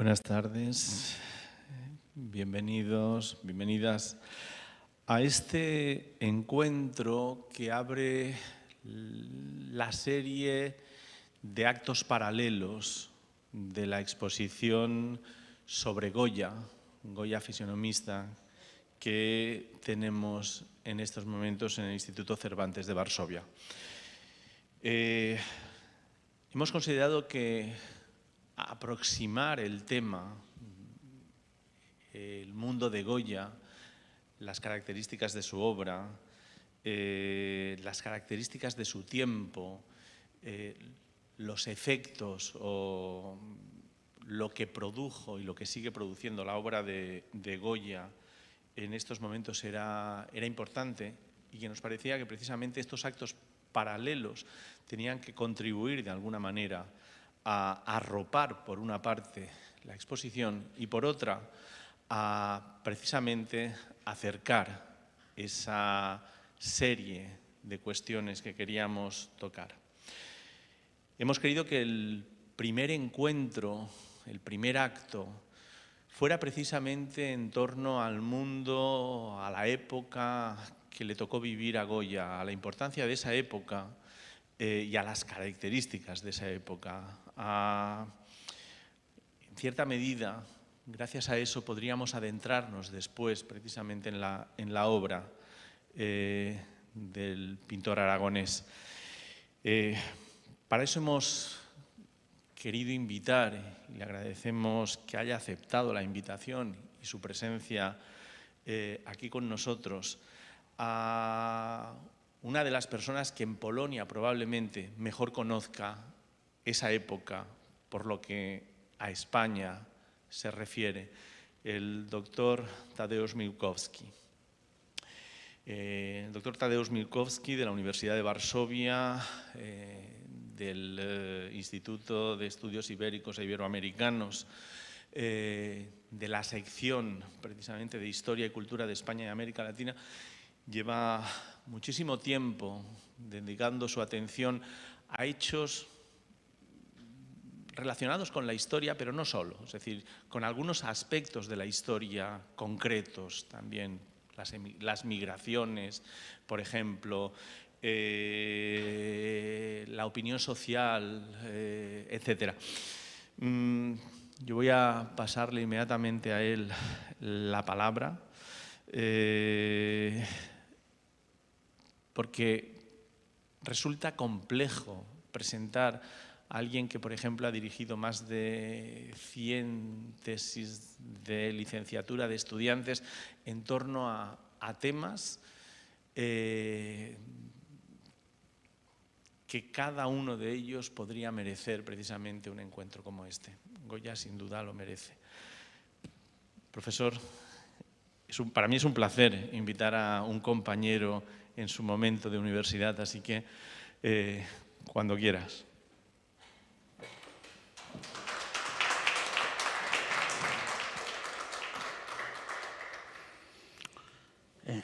Buenas tardes, bienvenidos, bienvenidas a este encuentro que abre la serie de actos paralelos de la exposición sobre Goya, Goya fisionomista, que tenemos en estos momentos en el Instituto Cervantes de Varsovia. Eh, hemos considerado que aproximar el tema, el mundo de Goya, las características de su obra, eh, las características de su tiempo, eh, los efectos o lo que produjo y lo que sigue produciendo la obra de, Goya en estos momentos era, era importante y que nos parecía que precisamente estos actos paralelos tenían que contribuir de alguna manera a arropar por una parte la exposición y por otra a precisamente acercar esa serie de cuestiones que queríamos tocar. Hemos querido que el primer encuentro, el primer acto, fuera precisamente en torno al mundo, a la época que le tocó vivir a Goya, a la importancia de esa época eh, y a las características de esa época. en cierta medida, gracias a eso podríamos adentrarnos después precisamente en la, en la obra eh, del pintor aragonés. Eh, para eso hemos querido invitar, y le agradecemos que haya aceptado la invitación y su presencia aquí con nosotros, a una de las personas que en Polonia probablemente mejor conozca esa época por lo que a España se refiere, el doctor Tadeusz Milkowski. Eh, el doctor Tadeusz Milkowski de la Universidad de Varsovia, eh, del eh, Instituto de Estudios Ibéricos e Iberoamericanos, de la sección precisamente de Historia y Cultura de España y América Latina, lleva muchísimo tiempo dedicando su atención a hechos relacionados con la historia, pero no solo, es decir, con algunos aspectos de la historia concretos también, las, las migraciones, por ejemplo, eh, la opinión social, eh, etcétera etc. Mm, yo voy a pasarle inmediatamente a él la palabra. Eh, porque resulta complejo presentar a alguien que, por ejemplo, ha dirigido más de 100 tesis de licenciatura de estudiantes en torno a, temas eh, que cada uno de ellos podría merecer precisamente un encuentro como este. Goya sin duda lo merece. Profesor, para mí es un placer invitar a un compañero en su momento de universidad, así que eh, cuando quieras. Eh,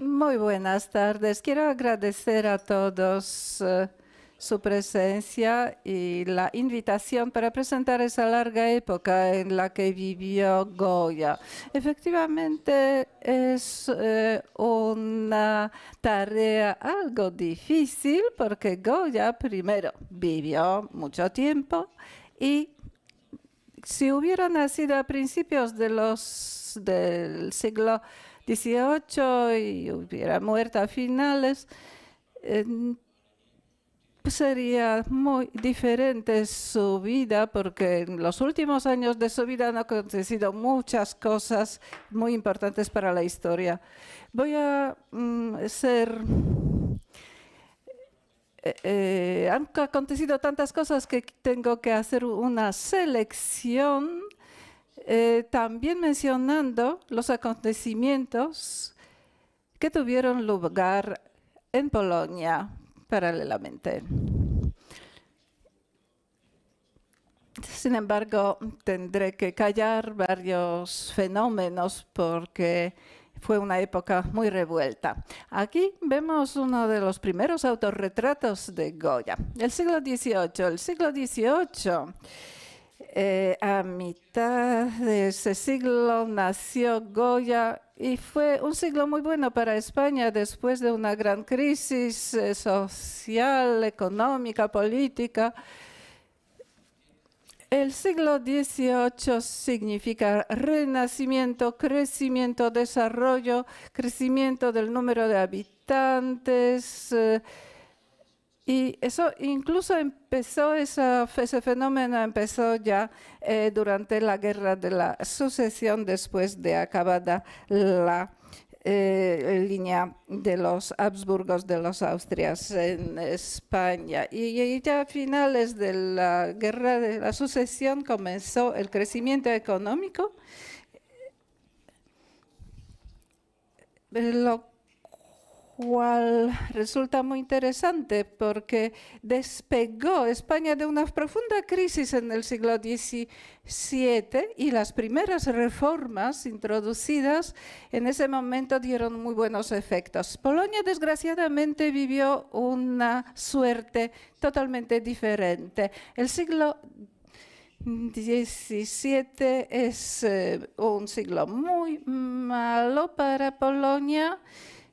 Muy buenas tardes. Quiero agradecer a todos. Eh, su presencia y la invitación para presentar esa larga época en la que vivió Goya. Efectivamente es eh, una tarea algo difícil porque Goya primero vivió mucho tiempo y si hubiera nacido a principios de los, del siglo XVIII y hubiera muerto a finales, sería muy diferente su vida porque en los últimos años de su vida han acontecido muchas cosas muy importantes para la historia. Voy a mm, ser... Eh, eh, han acontecido tantas cosas que tengo que hacer una selección, eh, también mencionando los acontecimientos que tuvieron lugar en Polonia paralelamente. Sin embargo, tendré que callar varios fenómenos porque fue una época muy revuelta. Aquí vemos uno de los primeros autorretratos de Goya, el siglo XVIII. El siglo XVIII eh, a mitad de ese siglo nació Goya y fue un siglo muy bueno para España después de una gran crisis eh, social, económica, política. El siglo XVIII significa renacimiento, crecimiento, desarrollo, crecimiento del número de habitantes. Eh, y eso incluso empezó, ese, fenómeno empezó ya eh, durante la guerra de la sucesión, después de acabada la eh, línea de los Habsburgos, de los Austrias en España. Y, ya a finales de la guerra de la sucesión comenzó el crecimiento económico. Eh, lo cual resulta muy interesante porque despegó España de una profunda crisis en el siglo XVII y las primeras reformas introducidas en ese momento dieron muy buenos efectos. Polonia desgraciadamente vivió una suerte totalmente diferente. El siglo XVII es eh, un siglo muy malo para Polonia.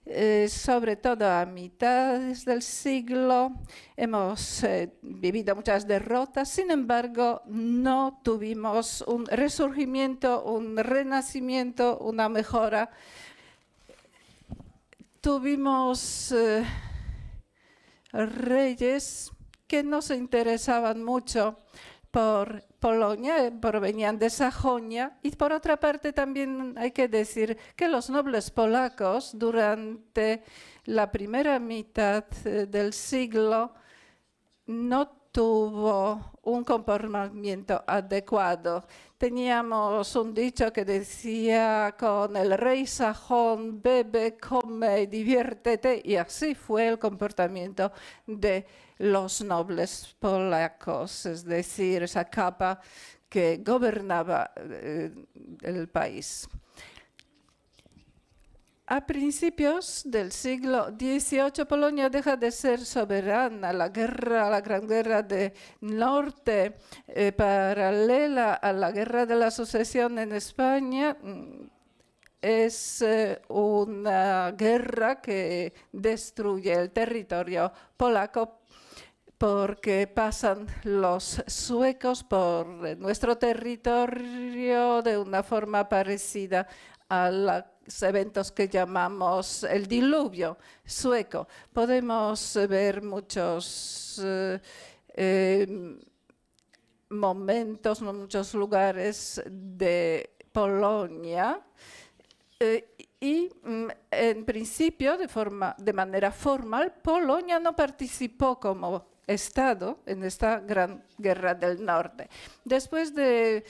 Eh, sobre todo a mitad del siglo. Hemos eh, vivido muchas derrotas, sin embargo, no tuvimos un resurgimiento, un renacimiento, una mejora. Tuvimos eh, reyes que no se interesaban mucho por Polonia, eh, provenían de Sajonia. Y por otra parte también hay que decir que los nobles polacos durante la primera mitad eh, del siglo no tuvo un comportamiento adecuado. Teníamos un dicho que decía con el rey sajón, bebe, come, diviértete, y así fue el comportamiento de los nobles polacos, es decir, esa capa que gobernaba eh, el país. A principios del siglo XVIII, Polonia deja de ser soberana. La guerra, la Gran Guerra del Norte, eh, paralela a la Guerra de la Sucesión en España, mm, es eh, una guerra que destruye el territorio polaco porque pasan los suecos por nuestro territorio de una forma parecida a los eventos que llamamos el diluvio sueco. Podemos ver muchos eh, em, momentos, muchos lugares de Polonia. Eh, y mm, en principio, de, forma, de manera formal, Polonia no participó como Estado en esta gran guerra del norte. Después del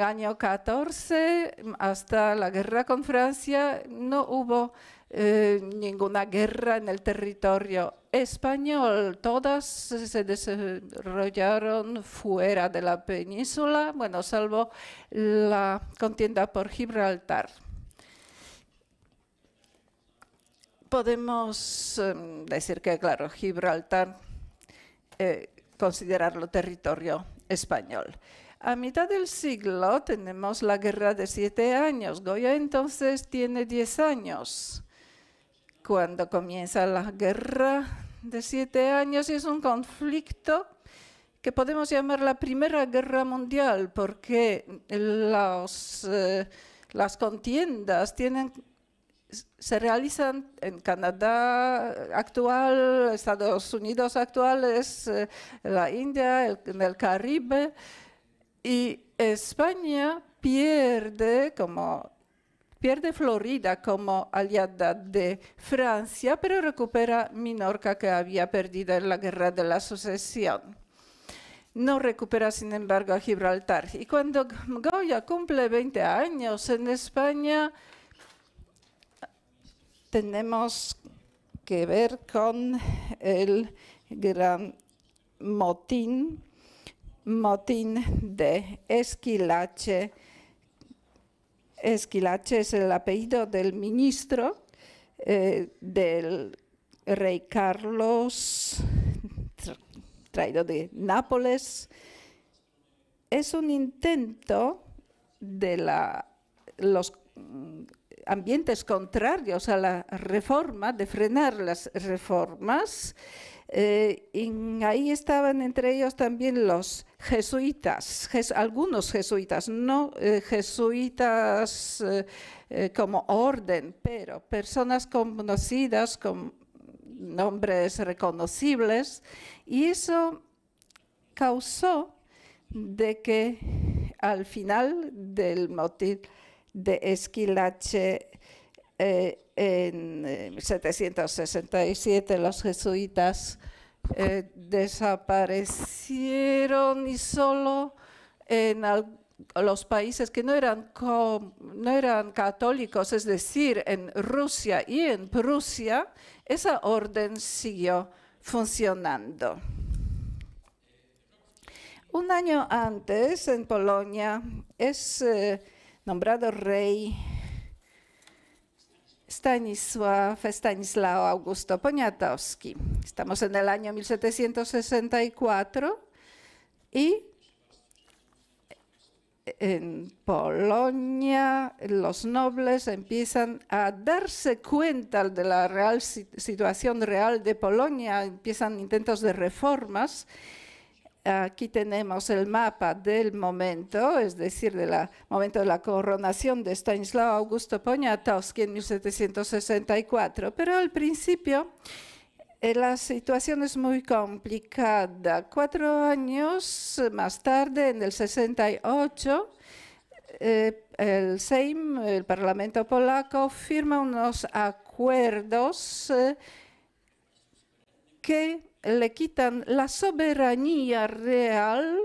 año 14 hasta la guerra con Francia no hubo eh, ninguna guerra en el territorio español. Todas se desarrollaron fuera de la península, bueno, salvo la contienda por Gibraltar. Podemos em, decir que, claro, Gibraltar eh, considerarlo territorio español. A mitad del siglo tenemos la guerra de siete años. Goya entonces tiene diez años. Cuando comienza la guerra de siete años es un conflicto que podemos llamar la Primera Guerra Mundial porque eh, las contiendas tienen se realizan en Canadá actual, Estados Unidos actuales, eh, la India, en el Caribe, y España pierde pierde Florida como aliada de Francia, pero recupera Minorca que había perdido en la guerra de la sucesión. No recupera, sin embargo, a Gibraltar. Y cuando Goya cumple 20 años en España, tenemos que ver con el gran motín, motín de Esquilache. Esquilache es el apellido del ministro eh, del rey Carlos, traído de Nápoles. Es un intento de la, los ambientes contrarios a la reforma, de frenar las reformas. Eh, y ahí estaban entre ellos también los jesuitas, algunos jesuitas, no eh, jesuitas eh, como orden, pero personas conocidas con nombres reconocibles. Y eso causó de que al final del motín de Esquilache eh, en 1767, eh, los jesuitas eh, desaparecieron y solo en los países que no eran, no eran católicos, es decir, en Rusia y en Prusia, esa orden siguió funcionando. Un año antes, en Polonia, es nombrado rey Stanisław, Augusto Poniatowski. Estamos en el año 1764 y en Polonia los nobles empiezan a darse cuenta de la real situación real de Polonia, empiezan intentos de reformas Aquí tenemos el mapa del momento, es decir, del momento de la coronación de Stanislaw Augusto Poniatowski en 1764. Pero al principio eh, la situación es muy complicada. Cuatro años más tarde, en el 68, eh, el Sejm, el Parlamento polaco, firma unos acuerdos eh, que le quitan la soberanía real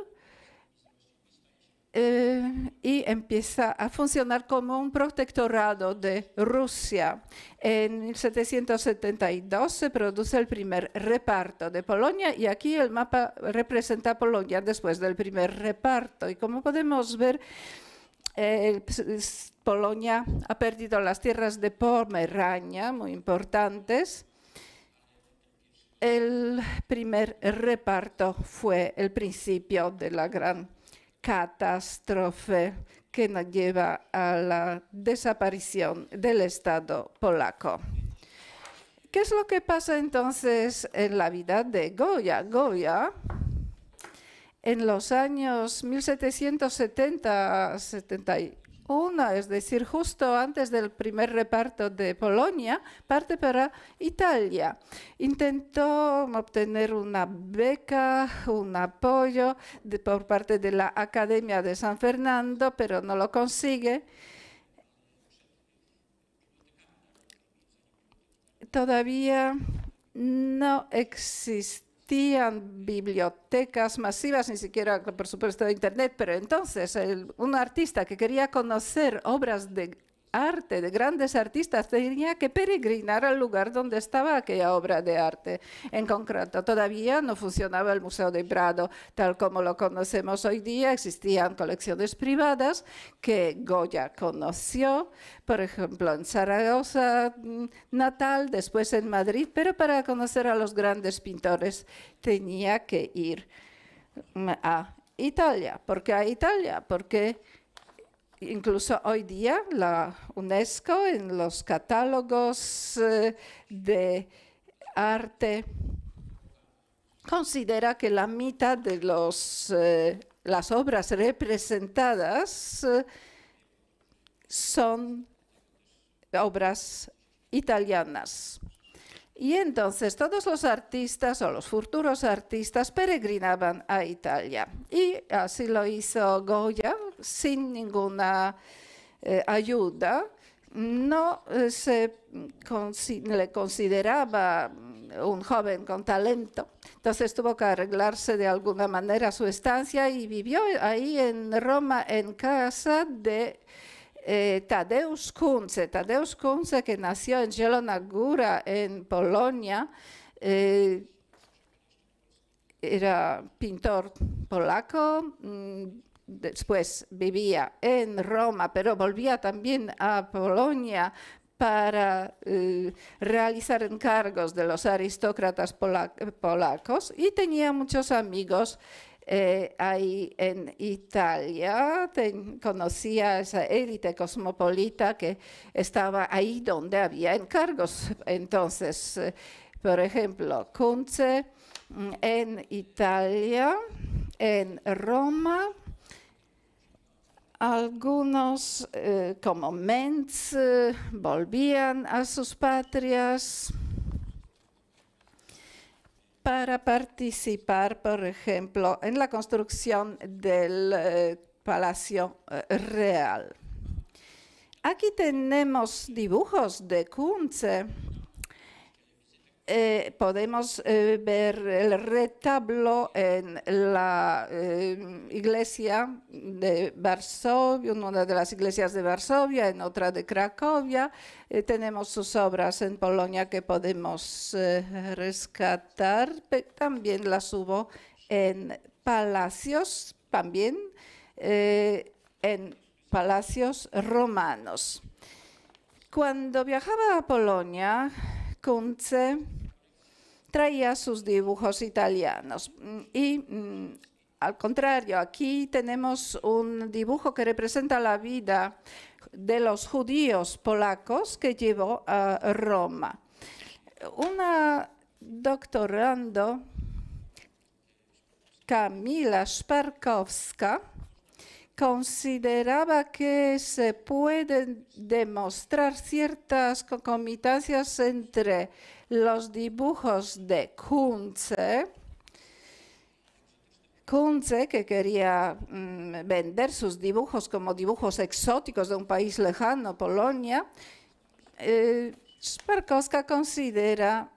eh, y empieza a funcionar como un protectorado de Rusia. En 1772 se produce el primer reparto de Polonia y aquí el mapa representa a Polonia después del primer reparto. Y como podemos ver, eh, Polonia ha perdido las tierras de Pomerania, muy importantes, el primer reparto fue el principio de la gran catástrofe que nos lleva a la desaparición del Estado polaco. ¿Qué es lo que pasa entonces en la vida de Goya? Goya, en los años 1770-71, una, es decir, justo antes del primer reparto de Polonia, parte para Italia. Intentó obtener una beca, un apoyo por parte de la Academia de San Fernando, pero no lo consigue. Todavía no existe existían bibliotecas masivas, ni siquiera por supuesto Internet, pero entonces un artista que quería conocer obras de arte de grandes artistas, tenía que peregrinar al lugar donde estaba aquella obra de arte en concreto. Todavía no funcionaba el Museo de Prado tal como lo conocemos hoy día, existían colecciones privadas que Goya conoció, por ejemplo, en Zaragoza mm, natal, después en Madrid, pero para conocer a los grandes pintores tenía que ir mm, a Italia. ¿Por qué a Italia? Porque incluso hoy día la UNESCO en los catálogos eh, de arte considera que la mitad de los, eh, las obras representadas eh, son obras italianas. Y entonces todos los artistas o los futuros artistas peregrinaban a Italia. Y así lo hizo Goya sin ninguna eh, ayuda. No eh, se le consideraba un joven con talento. Entonces tuvo que arreglarse de alguna manera su estancia y vivió ahí en Roma, en casa de eh, Tadeusz Kunze. Tadeusz Kunze, que nació en Jelonagura en Polonia, era pintor polaco. Mm, después vivía en Roma, pero volvía también a Polonia para eh, realizar encargos de los aristócratas polacos y tenía muchos amigos eh, ahí en Italia. Ten, conocía esa élite cosmopolita que estaba ahí donde había encargos. Entonces, eh, por ejemplo, Kunze mm, en Italia, en Roma algunos, eh, como Menz, eh, volvían a sus patrias para participar, por ejemplo, en la construcción del eh, Palacio Real. Aquí tenemos dibujos de Kunze eh, podemos eh, ver el retablo en la eh, iglesia de Varsovia, en una de las iglesias de Varsovia, en otra de Cracovia. tenemos sus obras en Polonia que podemos rescatar. También las hubo en palacios, también en palacios romanos. Cuando viajaba a Polonia, Kunze traía sus dibujos italianos. Mm, y mm, al contrario, aquí tenemos un dibujo que representa la vida de los judíos polacos que llevó a Roma. Una doctorando, Camila Sparkowska, consideraba que se pueden demostrar ciertas concomitancias entre los dibujos de Kunze, Kunze, que quería mm, vender sus dibujos como dibujos exóticos de un país lejano, Polonia, eh, Sparkowska considera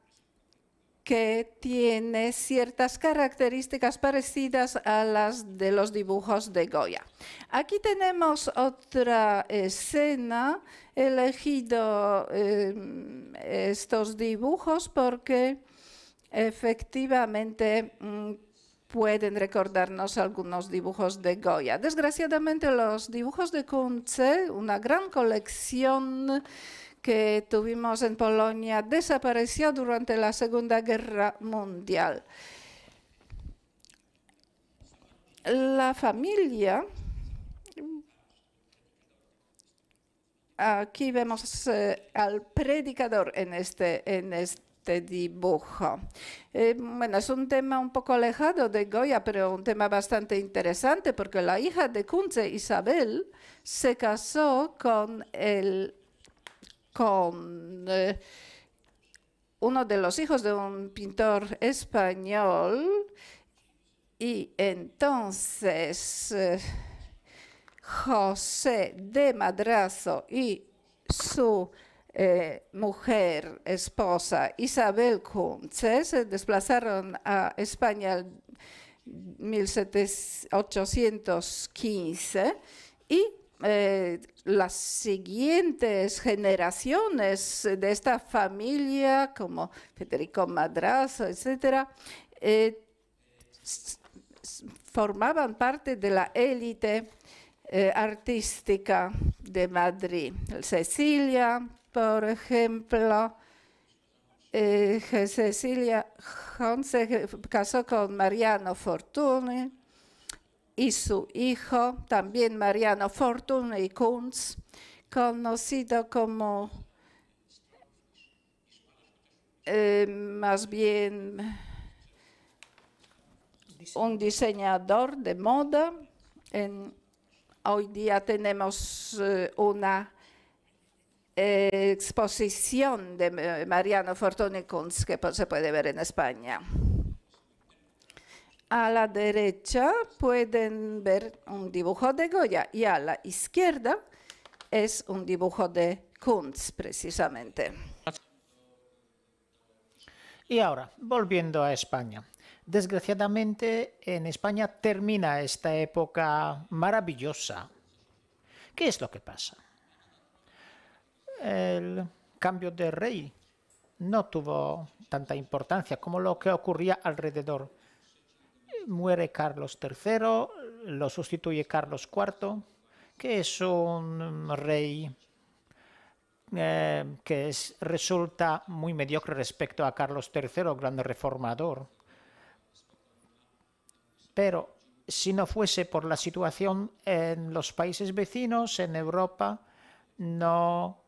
que tiene ciertas características parecidas a las de los dibujos de Goya. Aquí tenemos otra escena, he elegido eh, estos dibujos porque efectivamente mm, pueden recordarnos algunos dibujos de Goya. Desgraciadamente los dibujos de Kunze, una gran colección que tuvimos en Polonia desapareció durante la Segunda Guerra Mundial. La familia, aquí vemos eh, al predicador en este, en este dibujo. Eh, bueno, es un tema un poco alejado de Goya, pero un tema bastante interesante porque la hija de Kunze, Isabel, se casó con el con eh, uno de los hijos de un pintor español y entonces eh, José de Madrazo y su eh, mujer, esposa Isabel Kunze se desplazaron a España en 1815 y eh, las siguientes generaciones de esta familia, como Federico Madrazo, etc., eh, formaban parte de la élite eh, artística de Madrid. Cecilia, por ejemplo, Cecilia Jonce casó con Mariano Fortuny y su hijo, también Mariano Fortuny y Kunz, conocido como eh, más bien un diseñador de moda. hoy día tenemos eh, una eh, exposición de Mariano Fortuny y Kunz que se puede ver en España a la derecha pueden ver un dibujo de Goya y a la izquierda es un dibujo de Kunz, precisamente. Y ahora, volviendo a España. Desgraciadamente, en España termina esta época maravillosa. ¿Qué es lo que pasa? El cambio de rey no tuvo tanta importancia como lo que ocurría alrededor muere Carlos III, lo sustituye Carlos IV, que es un rey eh, que es, resulta muy mediocre respecto a Carlos III, gran reformador. Pero si no fuese por la situación en los países vecinos, en Europa, no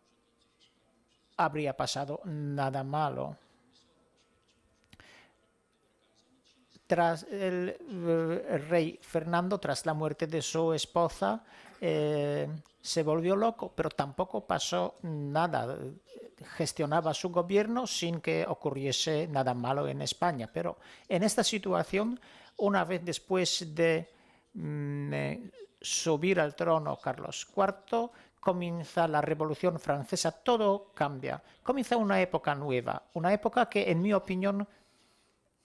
habría pasado nada malo. tras eh, el, rey Fernando, tras la muerte de su esposa, eh, se volvió loco, pero tampoco pasó nada. Gestionaba su gobierno sin que ocurriese nada malo en España. Pero en esta situación, una vez después de mm, eh, subir al trono Carlos IV, comienza la Revolución Francesa, todo cambia. Comienza una época nueva, una época que, en mi opinión,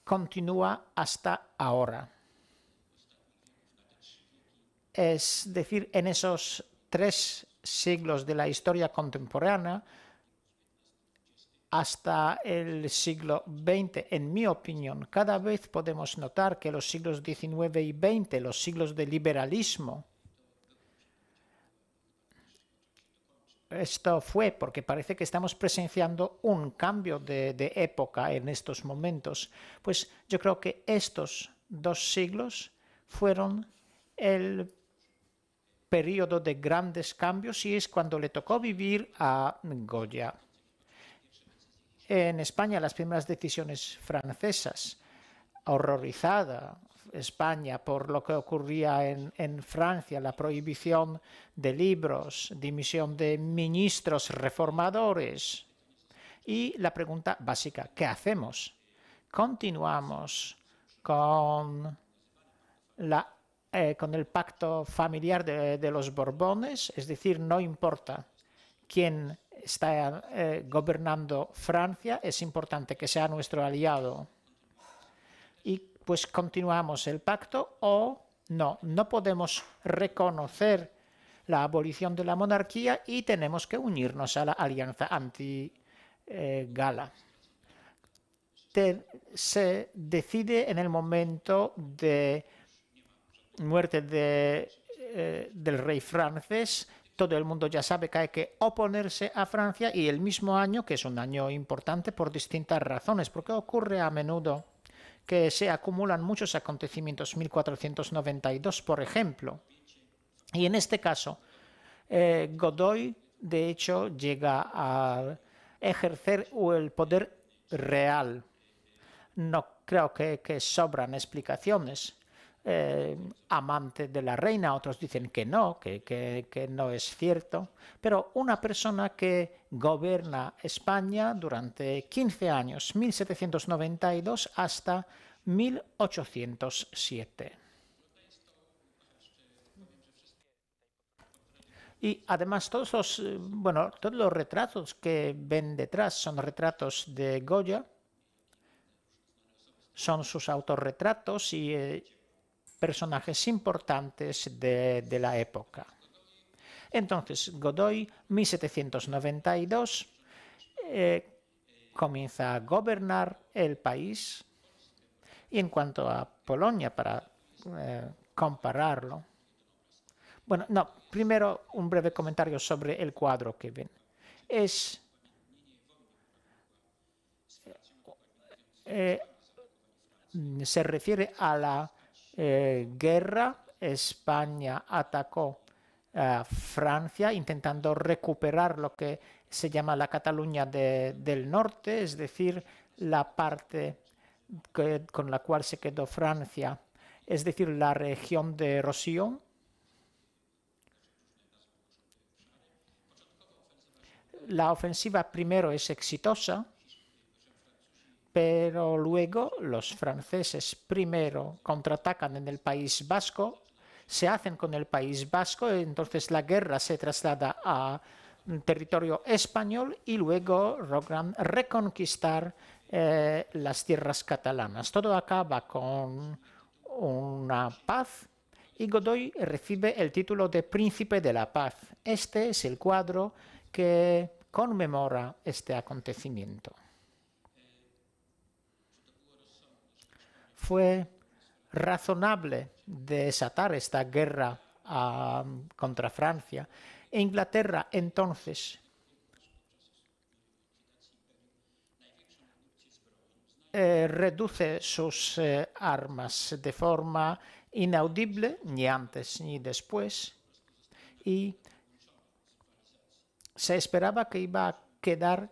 continúa hasta ahora. Es decir, en esos tres siglos de la historia contemporánea, hasta el siglo XX, en mi opinión, cada vez podemos notar que los siglos XIX y XX, los siglos del liberalismo, esto fue, porque parece que estamos presenciando un cambio de, época en estos momentos, pues yo creo que estos dos siglos fueron el periodo de grandes cambios y es cuando le tocó vivir a Goya. En España las primeras decisiones francesas, horrorizada España, por lo que ocurría en, Francia, la prohibición de libros, dimisión de ministros reformadores. Y la pregunta básica, ¿qué hacemos? Continuamos con, eh, con el pacto familiar de, los Borbones, es decir, no importa quién está eh, gobernando Francia, es importante que sea nuestro aliado pues continuamos el pacto o no, no podemos reconocer la abolición de la monarquía y tenemos que unirnos a la alianza anti-gala. se decide en el momento de muerte eh, del rey francés. Todo el mundo ya sabe que hay que oponerse a Francia y el mismo año, que es un año importante por distintas razones, porque ocurre a menudo que se acumulan muchos acontecimientos, 1492 por ejemplo. Y en este caso, eh, Godoy, de hecho, llega a ejercer el poder real. No creo que sobran explicaciones eh, amante de la reina, otros dicen que no, que, no es cierto, pero una persona que gobierna España durante 15 años, 1792 hasta 1807. Y además todos los, eh, bueno, todos los retratos que ven detrás son retratos de Goya, son sus autorretratos y eh, personajes importantes de, la época. Entonces, Godoy, 1792, eh, comienza a gobernar el país. Y en cuanto a Polonia, para eh, compararlo, bueno, no, primero un breve comentario sobre el cuadro que ven. Es eh, se refiere a la eh, guerra, España atacó a eh, Francia intentando recuperar lo que se llama la Cataluña del norte, es decir, la parte con la cual se quedó Francia, es decir, la región de Rosión. La ofensiva primero es exitosa, pero luego los franceses primero contraatacan en el País Vasco, se hacen con el País Vasco, entonces la guerra se traslada a territorio español y luego logran reconquistar eh, las tierras catalanas. Todo acaba con una paz y Godoy recibe el título de Príncipe de la Paz. Este es el cuadro que conmemora este acontecimiento. fue razonable desatar esta guerra ah, contra Francia. Inglaterra entonces eh, reduce sus eh, armas de forma inaudible, ni antes ni después, y se esperaba que iba a quedar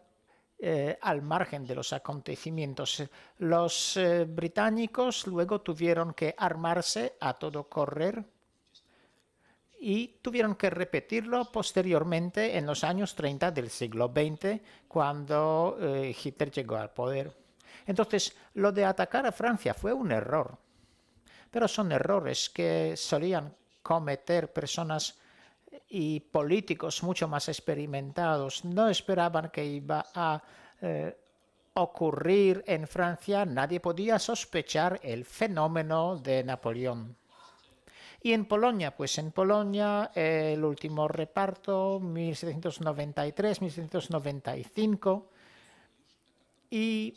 eh, al margen de los acontecimientos. Los eh, británicos luego tuvieron que armarse a todo correr y tuvieron que repetirlo posteriormente en los años 30 del siglo XX, cuando eh, Hitler llegó al poder. Entonces, lo de atacar a Francia fue un error, pero son errores que solían cometer personas y políticos mucho más experimentados no esperaban que iba a eh, ocurrir en Francia, nadie podía sospechar el fenómeno de Napoleón. Y en Polonia, pues en Polonia el último reparto, 1793-1795, y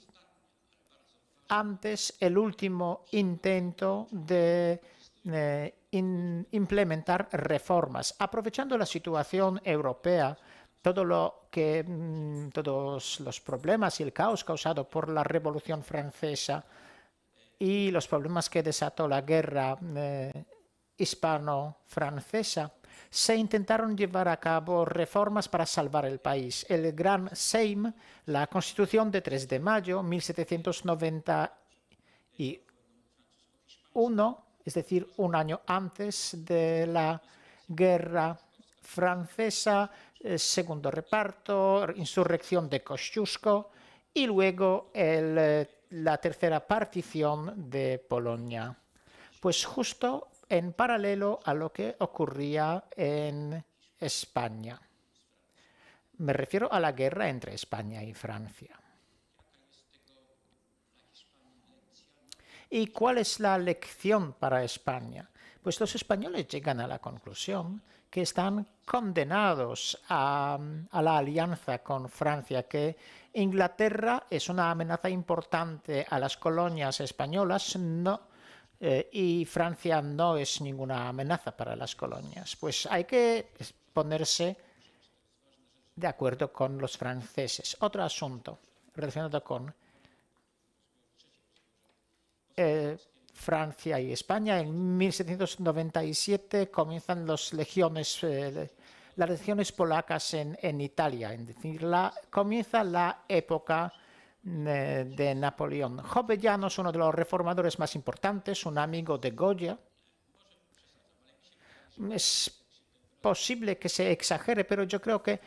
antes el último intento de eh, implementar reformas, aprovechando la situación europea todo lo que mm, todos los problemas y el caos causado por la Revolución Francesa y los problemas que desató la guerra eh, hispano-francesa, se intentaron llevar a cabo reformas para salvar el país. El Gran Seim, la Constitución de 3 de mayo 1791, es decir, un año antes de la guerra francesa, eh, segundo reparto, insurrección de Kosciuszko y luego eh, la tercera partición de Polonia. Pues justo en paralelo a lo que ocurría en España. Me refiero a la guerra entre España y Francia. ¿Y cuál es la lección para España? Pues los españoles llegan a la conclusión que están condenados a, la alianza con Francia, que Inglaterra es una amenaza importante a las colonias españolas eh, y Francia no es ninguna amenaza para las colonias. Pues hay que ponerse de acuerdo con los franceses. Otro asunto relacionado con eh, Francia y España. En 1797 comienzan los legiones, eh, las legiones polacas en, Italia. Es decir, la, comienza la época eh, de Napoleón. Jovellano es uno de los reformadores más importantes, un amigo de Goya. Es posible que se exagere, pero yo creo que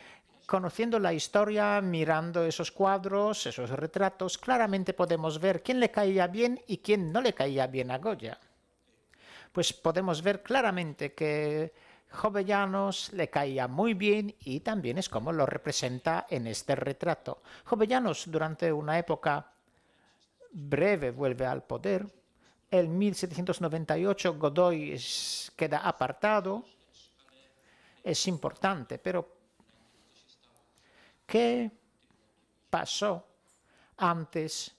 Conociendo la historia, mirando esos cuadros, esos retratos, claramente podemos ver quién le caía bien y quién no le caía bien a Goya. Pues podemos ver claramente que Jovellanos le caía muy bien y también es como lo representa en este retrato. Jovellanos durante una época breve vuelve al poder. En 1798 Godoy queda apartado. Es importante, pero ¿Qué pasó antes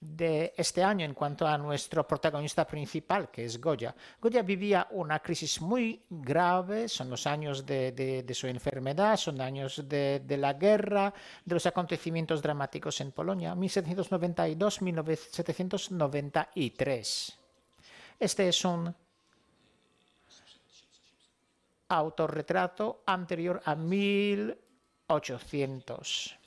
de este año en cuanto a nuestro protagonista principal, que es Goya. Goya vivía una crisis muy grave, son los años de, su enfermedad, son años de, la guerra, de los acontecimientos dramáticos en Polonia, 1792-1793. Este es un autorretrato anterior a mil 800.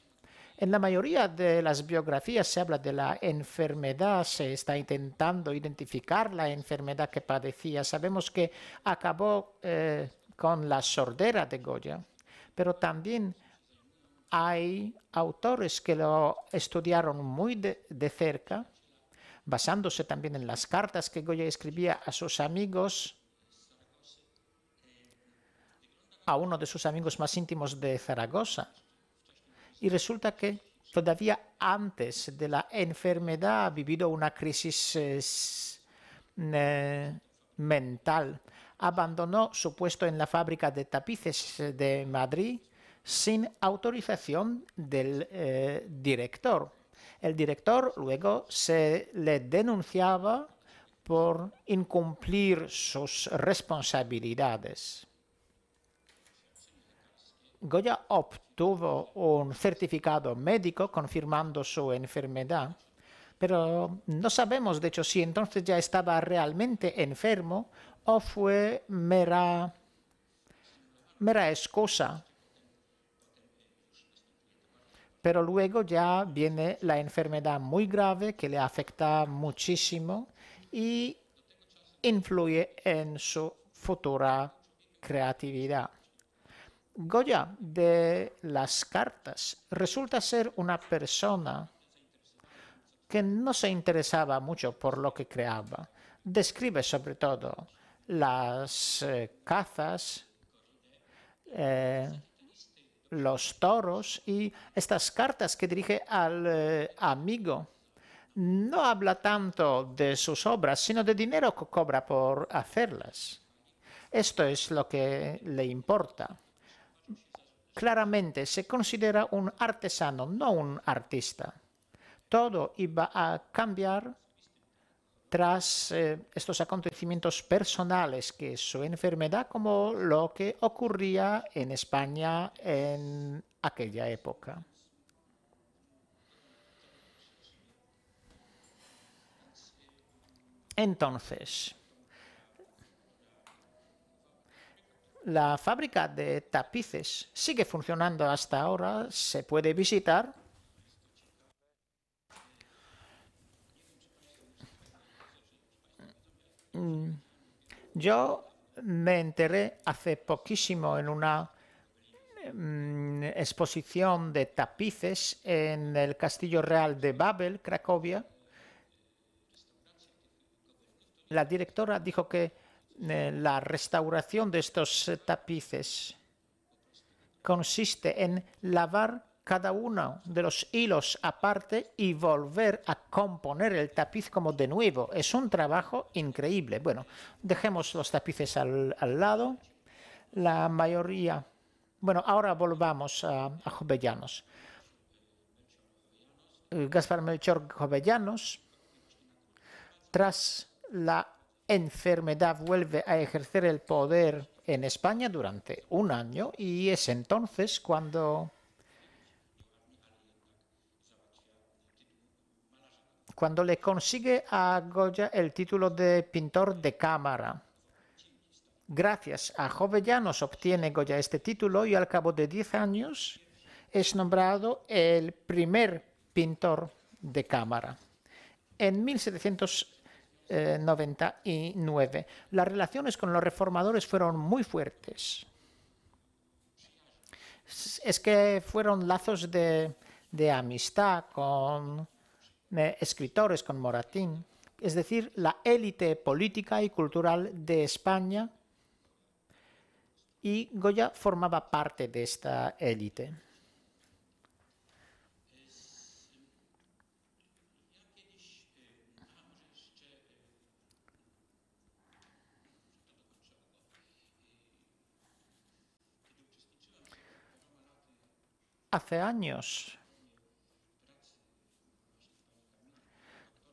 En la mayoría de las biografías se habla de la enfermedad, se está intentando identificar la enfermedad que padecía. Sabemos que acabó eh, con la sordera de Goya, pero también hay autores que lo estudiaron muy de, de cerca, basándose también en las cartas que Goya escribía a sus amigos a uno de sus amigos más íntimos de Zaragoza. Y resulta que todavía antes de la enfermedad ha vivido una crisis eh, mental. Abandonó su puesto en la fábrica de tapices eh, de Madrid sin autorización del eh, director. El director luego se le denunciaba por incumplir sus responsabilidades. Goya obtuvo un certificado médico confirmando su enfermedad, pero no sabemos, de hecho, si entonces ya estaba realmente enfermo o fue mera, mera excusa. Pero luego ya viene la enfermedad muy grave que le afecta muchísimo y influye en su futura creatividad. Goya de las cartas resulta ser una persona que no se interesaba mucho por lo que creaba. Describe sobre todo las eh, cazas, eh, los toros y estas cartas que dirige al eh, amigo. No habla tanto de sus obras, sino de dinero que cobra por hacerlas. Esto es lo que le importa claramente se considera un artesano, no un artista. Todo iba a cambiar tras eh, estos acontecimientos personales que su enfermedad, como lo que ocurría en España en aquella época. Entonces, La fábrica de tapices sigue funcionando hasta ahora, se puede visitar. Mm, yo me enteré hace poquísimo en una mm, exposición de tapices en el Castillo Real de Babel, Cracovia. La directora dijo que eh, la restauración de estos tapices consiste en lavar cada uno de los hilos aparte y volver a componer el tapiz como de nuevo. Es un trabajo increíble. Bueno, dejemos los tapices al, lado. La mayoría... Bueno, ahora volvamos a, Jovellanos. Gaspar Melchor Jovellanos, tras la enfermedad vuelve a ejercer el poder en España durante un año y es entonces cuando cuando le consigue a Goya el título de pintor de cámara. Gracias a Jovellanos obtiene Goya este título y al cabo de 10 años es nombrado el primer pintor de cámara. En 1700 99. Eh, Las relaciones con los reformadores fueron muy fuertes. Es que fueron lazos de, amistad con eh, escritores, con Moratín. Es decir, la élite política y cultural de España y Goya formaba parte de esta élite. hace años.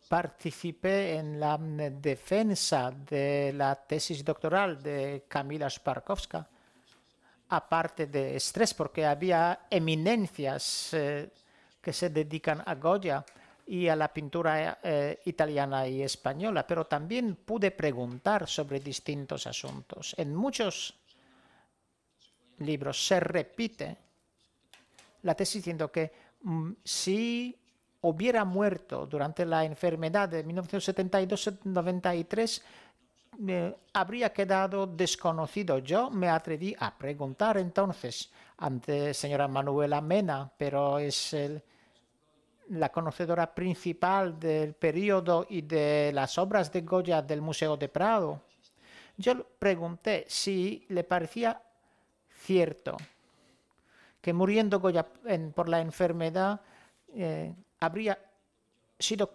Participé en la defensa de la tesis doctoral de Camila Sparkowska, aparte de estrés, porque había eminencias eh, que se dedican a Goya y a la pintura eh, italiana y española, pero también pude preguntar sobre distintos asuntos. En muchos libros se repite la tesis diciendo que mm, si hubiera muerto durante la enfermedad de 1972-93, habría quedado desconocido. Yo me atreví a preguntar entonces ante señora Manuela Mena, pero es la conocedora principal del periodo y de las obras de Goya del Museo de Prado. Yo le pregunté si le parecía cierto que muriendo Goya por la enfermedad eh, habría sido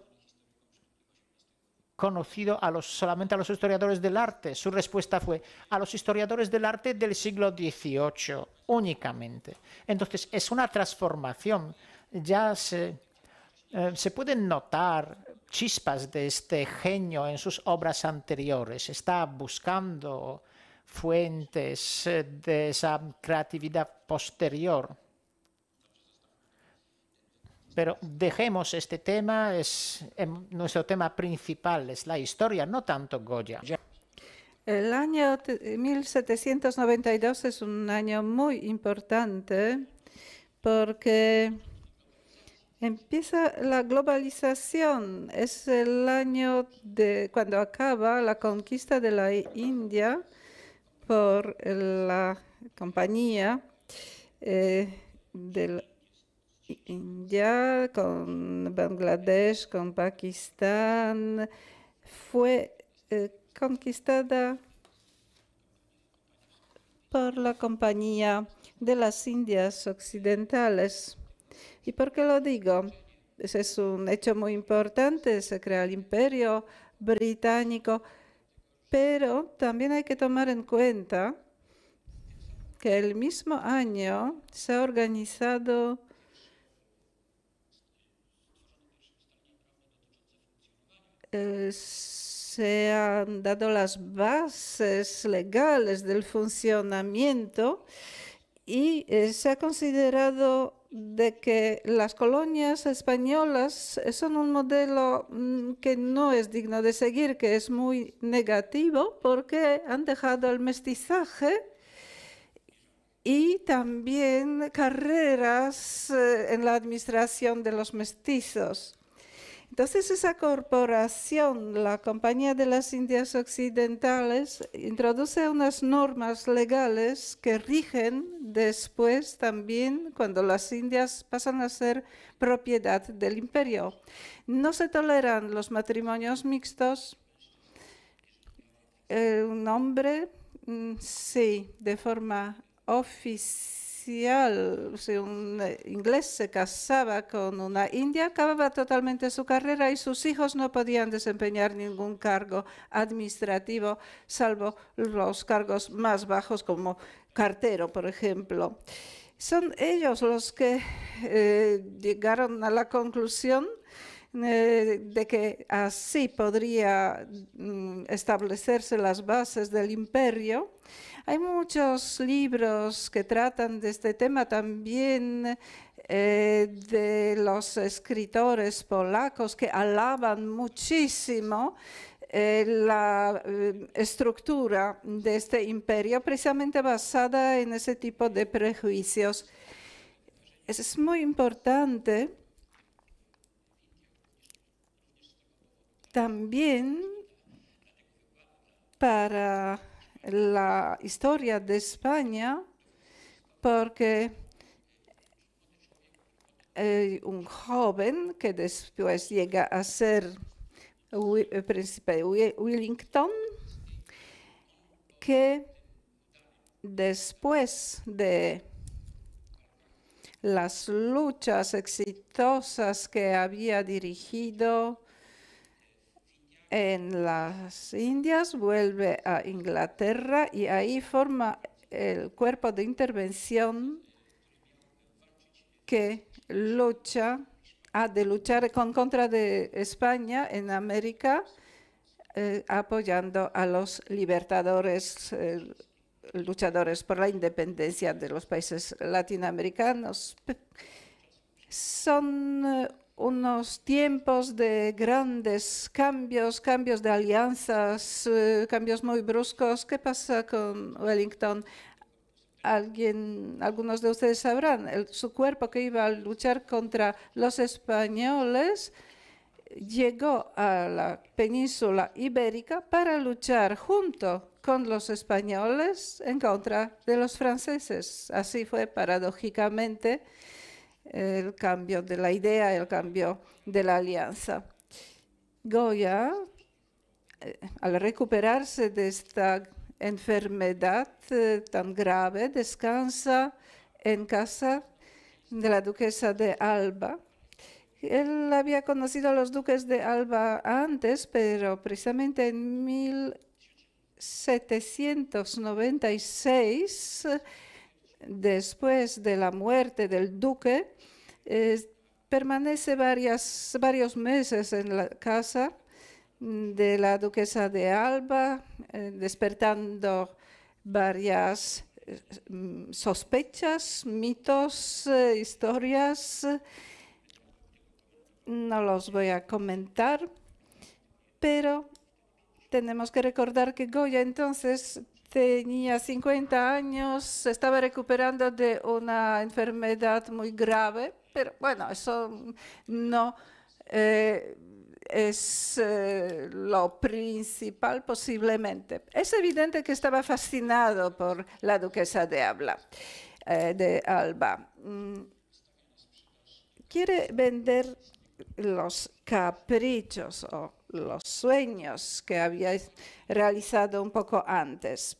conocido solamente a los historiadores del arte. Su respuesta fue a los historiadores del arte del siglo XVIII únicamente. Entonces es una transformación. Ya se, eh, se pueden notar chispas de este genio en sus obras anteriores. Está buscando fuentes eh, de esa creatividad posterior. Pero dejemos este tema, es em, nuestro tema principal, es la historia, no tanto Goya. El año 1792 es un año muy importante porque empieza la globalización. Es el año de cuando acaba la conquista de la India por la compañía eh, de India con Bangladesh, con Pakistán, fue eh, conquistada por la compañía de las Indias Occidentales. ¿Y por qué lo digo? Ese es un hecho muy importante, se crea el imperio británico pero también hay que tomar en cuenta que el mismo año se ha organizado se han dado las bases legales del funcionamiento y eh, se ha considerado de que las colonias españolas eh, son un modelo mm, que no es digno de seguir, que es muy negativo, porque han dejado el mestizaje y también carreras eh, en la administración de los mestizos. Entonces esa corporación, la Compañía de las Indias Occidentales, introduce unas normas legales que rigen después también cuando las Indias pasan a ser propiedad del imperio. No se toleran los matrimonios mixtos. Eh, un hombre, mm, sí, de forma oficial si un eh, inglés se casaba con una india, acababa totalmente su carrera y sus hijos no podían desempeñar ningún cargo administrativo, salvo los cargos más bajos como cartero, por ejemplo. Son ellos los que eh, llegaron a la conclusión eh, de que así podría mm, establecerse las bases del imperio hay muchos libros que tratan de este tema también eh, de los escritores polacos que alaban muchísimo eh, la eh, estructura de este imperio precisamente basada en ese tipo de prejuicios. Es muy importante también para la historia de España porque eh, un joven que después llega a ser el eh, príncipe Willington, que después de las luchas exitosas que había dirigido en las Indias, vuelve a Inglaterra y ahí forma el cuerpo de intervención que lucha, ha ah, de luchar con contra de España en América, eh, apoyando a los libertadores, eh, luchadores por la independencia de los países latinoamericanos. Son eh, unos tiempos de grandes cambios, cambios de alianzas, eh, cambios muy bruscos. ¿Qué pasa con Wellington? algunos de ustedes sabrán, su cuerpo que iba a luchar contra los españoles llegó a la península ibérica para luchar junto con los españoles en contra de los franceses. Así fue paradójicamente el cambio de la idea, el cambio de la alianza. Goya, eh, al recuperarse de esta enfermedad eh, tan grave, descansa en casa de la duquesa de Alba. Él había conocido a los duques de Alba antes, pero precisamente en 1796 después de la muerte del duque, permanece varios meses en la casa mm, de la duquesa de Alba, eh, despertando varias eh, mm, sospechas, mitos, eh, historias. No los voy a comentar, pero tenemos que recordar que Goya entonces tenía este, 50 años, se estaba recuperando de una enfermedad muy grave, pero bueno, eso no eh, es eh, lo principal posiblemente. Es evidente que estaba fascinado por la duquesa de, Habla, eh, de Alba. Mm, quiere vender los caprichos o los sueños que había realizado un poco antes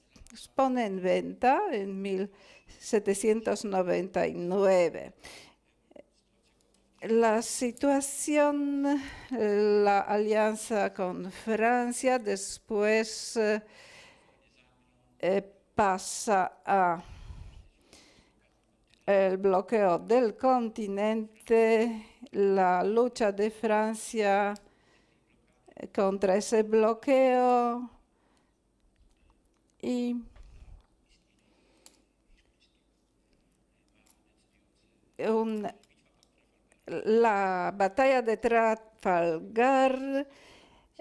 pone en venta en 1799. La situación, la alianza con Francia después eh, pasa a el bloqueo del continente, la lucha de Francia eh, contra ese bloqueo, y la batalla de Trafalgar,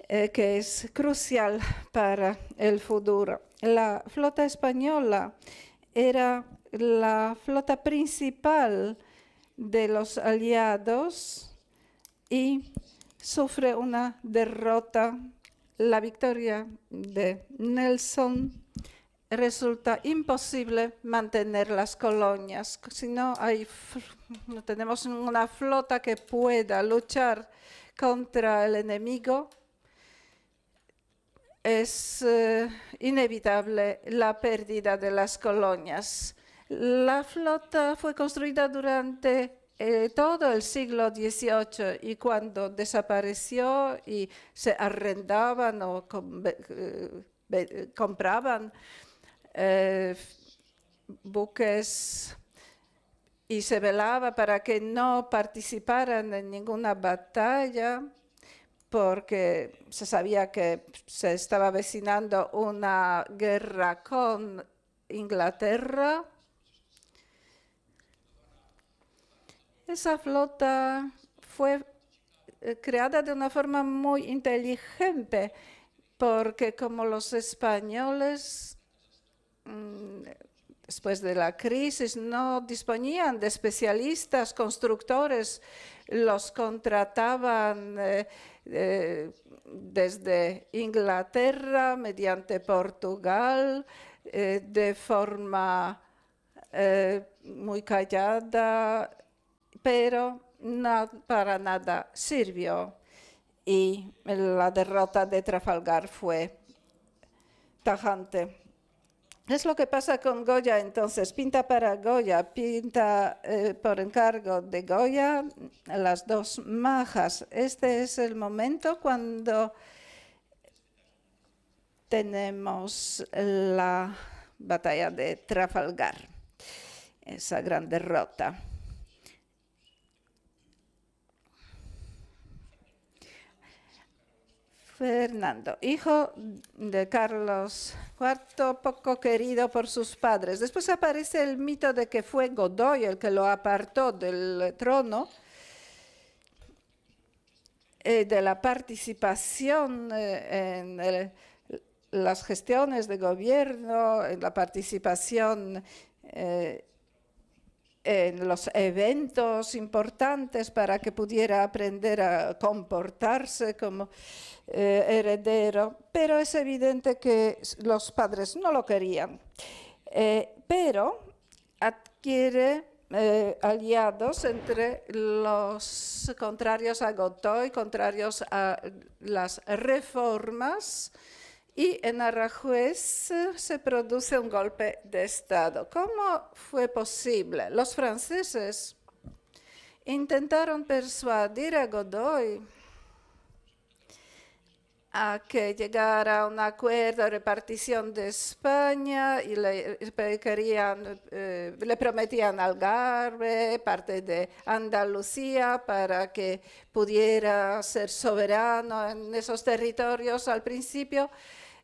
eh, que es crucial para el futuro. La flota española era la flota principal de los aliados y sufre una derrota. La victoria de Nelson resulta imposible mantener las colonias. Si no, hay, tenemos una flota que pueda luchar contra el enemigo, es eh, inevitable la pérdida de las colonias. La flota fue construida durante eh, todo el siglo XVIII y cuando desapareció y se arrendaban o eh, compraban eh, buques y se velaba para que no participaran en ninguna batalla porque se sabía que se estaba avecinando una guerra con Inglaterra. Esa flota fue eh, creada de una forma muy inteligente porque como los españoles Mm, después de la crisis no disponían de especialistas, constructores, los contrataban eh, eh, desde Inglaterra, mediante Portugal, eh, de forma muy callada, pero para nada sirvió y la derrota de Trafalgar fue tajante. Es lo que pasa con Goya entonces. Pinta para Goya, pinta eh, por encargo de Goya, las dos majas. Este es el momento cuando tenemos la batalla de Trafalgar, esa gran derrota. Fernando, hijo de Carlos IV, poco querido por sus padres. Después aparece el mito de que fue Godoy el que lo apartó del trono, eh, de la participación eh, en las gestiones de gobierno, en la participación eh, en los eventos importantes para que pudiera aprender a comportarse como eh, heredero, pero es evidente que los padres no lo querían. Eh, pero adquiere eh, aliados entre los contrarios a Gotoy, contrarios a las reformas y en Arrajuez eh, se produce un golpe de Estado. ¿Cómo fue posible? Los franceses intentaron persuadir a Godoy a que llegara a un acuerdo de repartición de España y le, eh, eh, le prometían Algarve, parte de Andalucía, para que pudiera ser soberano en esos territorios al principio.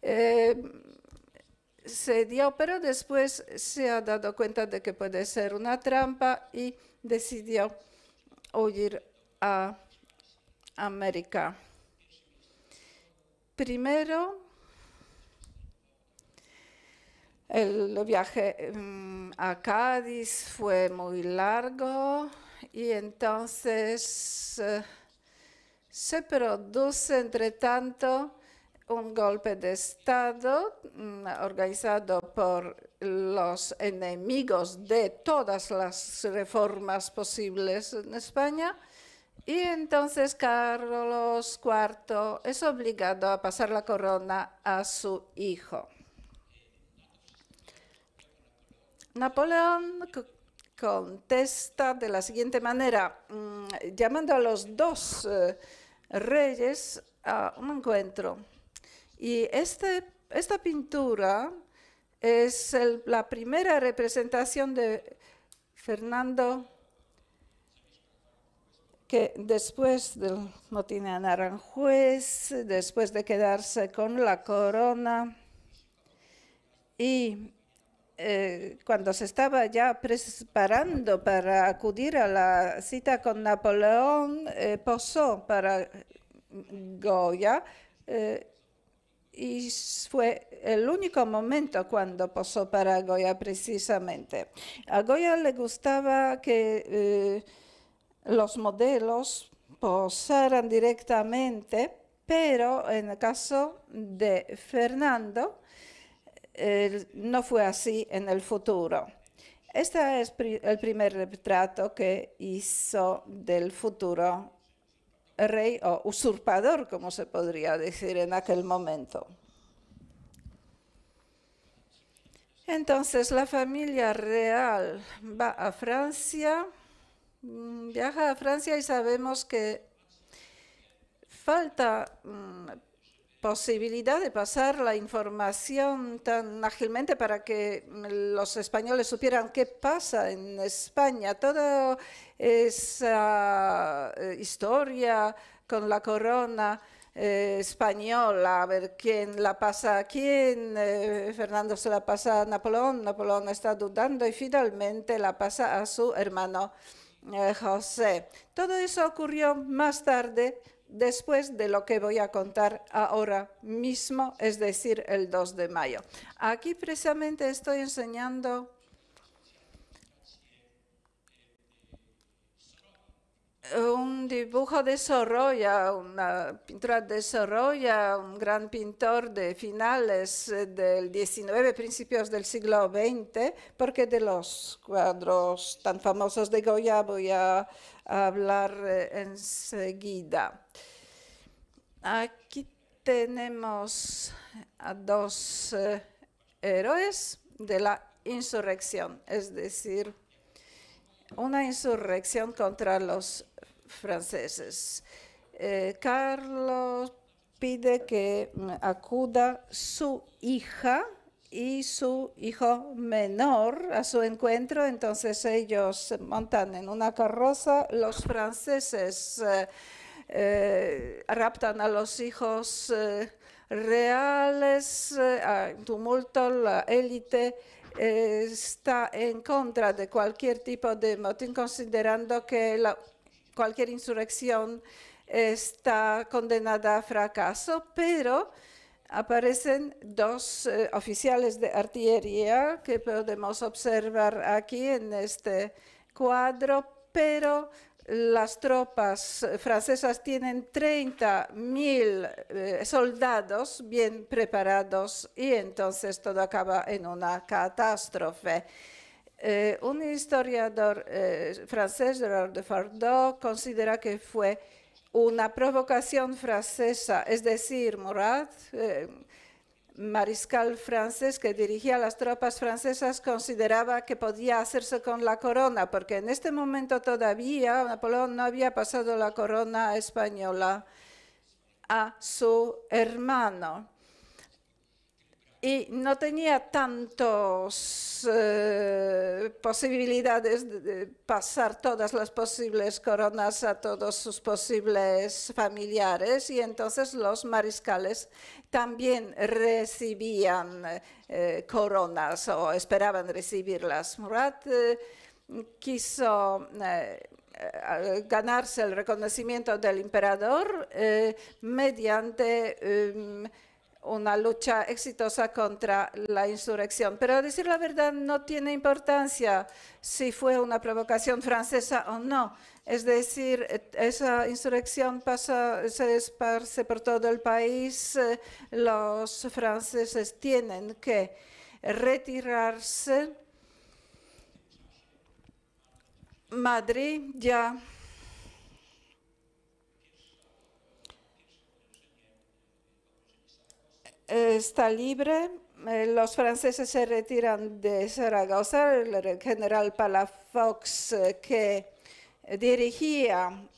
Eh, se dio, pero después se ha dado cuenta de que puede ser una trampa y decidió huir a América. Primero, el viaje mm, a Cádiz fue muy largo y entonces eh, se produce, entre tanto, un golpe de Estado mm, organizado por los enemigos de todas las reformas posibles en España. Y entonces Carlos IV es obligado a pasar la corona a su hijo. Napoleón contesta de la siguiente manera, mm, llamando a los dos eh, reyes a un encuentro. Y este, esta pintura es la primera representación de Fernando que después del motín en Aranjuez, después de quedarse con la corona y eh, cuando se estaba ya preparando para acudir a la cita con Napoleón, eh, posó para Goya eh, y fue el único momento cuando posó para Goya precisamente. A Goya le gustaba que eh, los modelos posaran directamente, pero en el caso de Fernando no fue así en el futuro. Este es el primer retrato que hizo del futuro rey o usurpador, como se podría decir en aquel momento. Entonces la familia real va a Francia, mm, viaja a Francia y sabemos que falta mm, posibilidad de pasar la información tan ágilmente para que los españoles supieran qué pasa en España. Toda esa eh, historia con la corona eh, española, a ver quién la pasa a quién, eh, Fernando se la pasa a Napoleón, Napoleón está dudando y finalmente la pasa a su hermano José. Todo eso ocurrió más tarde después de lo que voy a contar ahora mismo, es decir, el 2 de mayo. Aquí precisamente estoy enseñando un dibujo de Sorolla, una pintura de Sorolla, un gran pintor de finales eh, del XIX, principios del siglo XX, porque de los cuadros tan famosos de Goya voy a hablar eh, enseguida. Aquí tenemos a dos eh, héroes de la insurrección, es decir, una insurrección contra los franceses. Eh, Carlos pide que acuda su hija y su hijo menor a su encuentro, entonces ellos montan en una carroza, los franceses eh, eh, raptan a los hijos reales, a ah, tumulto, la élite está en contra de cualquier tipo de motín, considerando que la cualquier insurrección está condenada a fracaso, pero aparecen dos eh, oficiales de artillería que podemos observar aquí en este cuadro, pero las tropas eh, francesas tienen 30.000 eh, soldados bien preparados y entonces todo acaba en una catástrofe. Eh, un historiador eh, francés, Gerard de Fardot, considera que fue una provocación francesa, es decir, Murat, eh, mariscal francés que dirigía las tropas francesas, consideraba que podía hacerse con la corona, porque en este momento todavía Napoleón no había pasado la corona española a su hermano y no tenía tantas eh, posibilidades de pasar todas las posibles coronas a todos sus posibles familiares y entonces los mariscales también recibían eh, coronas o esperaban recibirlas. Murat eh, quiso ganarse el reconocimiento del emperador mediante em, una lucha exitosa contra la insurrección. Pero a decir la verdad no tiene importancia si fue una provocación francesa o no. Es decir, eh, esa insurrección pasa, se esparce por todo el país. Eh, los franceses tienen que retirarse. Madrid ya está libre. Eh, los franceses se retiran de Zaragoza. El general Palafox, eh, que dirigía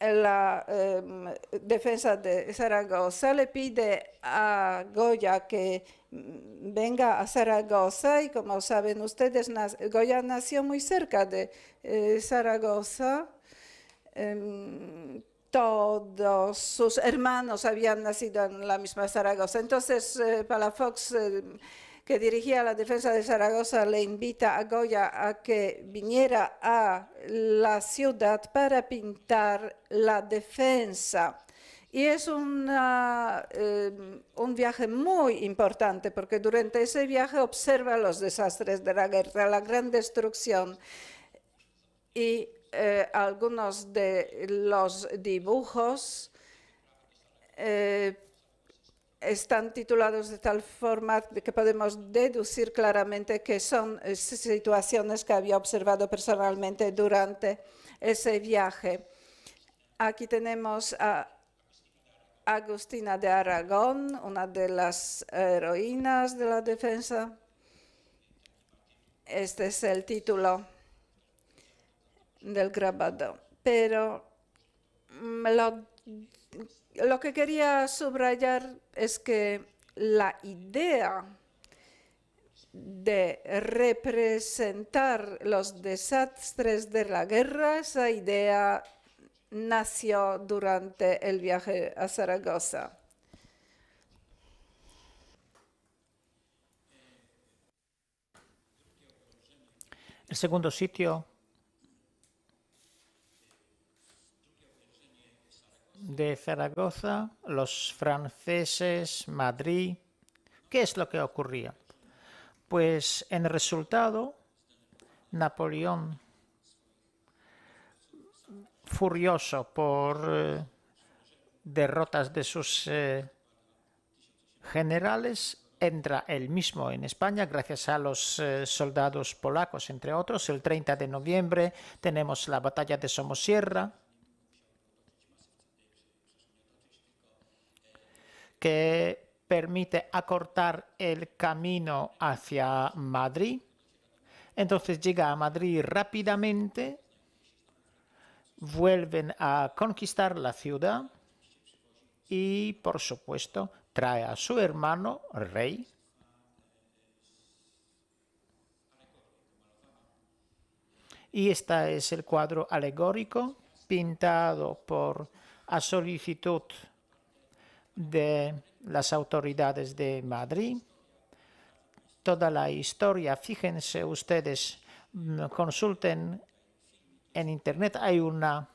la em, defensa de Zaragoza, le pide a Goya que mm, venga a Zaragoza y como saben ustedes, Goya nació muy cerca de eh, Zaragoza. Em, todos sus hermanos habían nacido en la misma Zaragoza. Entonces, eh, Palafox, eh, que dirigía la defensa de Zaragoza, le invita a Goya a que viniera a la ciudad para pintar la defensa. Y es eh, un viaje muy importante porque durante ese viaje observa los desastres de la guerra, la gran destrucción y eh, algunos de los dibujos eh, están titulados de tal forma que podemos deducir claramente que son eh, situaciones que había observado personalmente durante ese viaje. Aquí tenemos a Agustina de Aragón, una de las heroínas de la defensa. Este es el título del grabado. Pero mm, lo, que quería subrayar es que la idea de representar los desastres de la guerra, esa idea nació durante el viaje a Zaragoza. El segundo sitio de Zaragoza, los franceses, Madrid. ¿Qué es lo que ocurría? Pues en resultado, Napoleón, furioso por eh, derrotas de sus eh, generales, entra él mismo en España gracias a los eh, soldados polacos, entre otros. El 30 de noviembre tenemos la batalla de Somosierra que permite acortar el camino hacia Madrid. Entonces llega a Madrid rápidamente, vuelven a conquistar la ciudad y, por supuesto, trae a su hermano rey. Y este es el cuadro alegórico pintado por a solicitud de las autoridades de Madrid. Toda la historia, fíjense ustedes, mm, consulten en Internet, hay una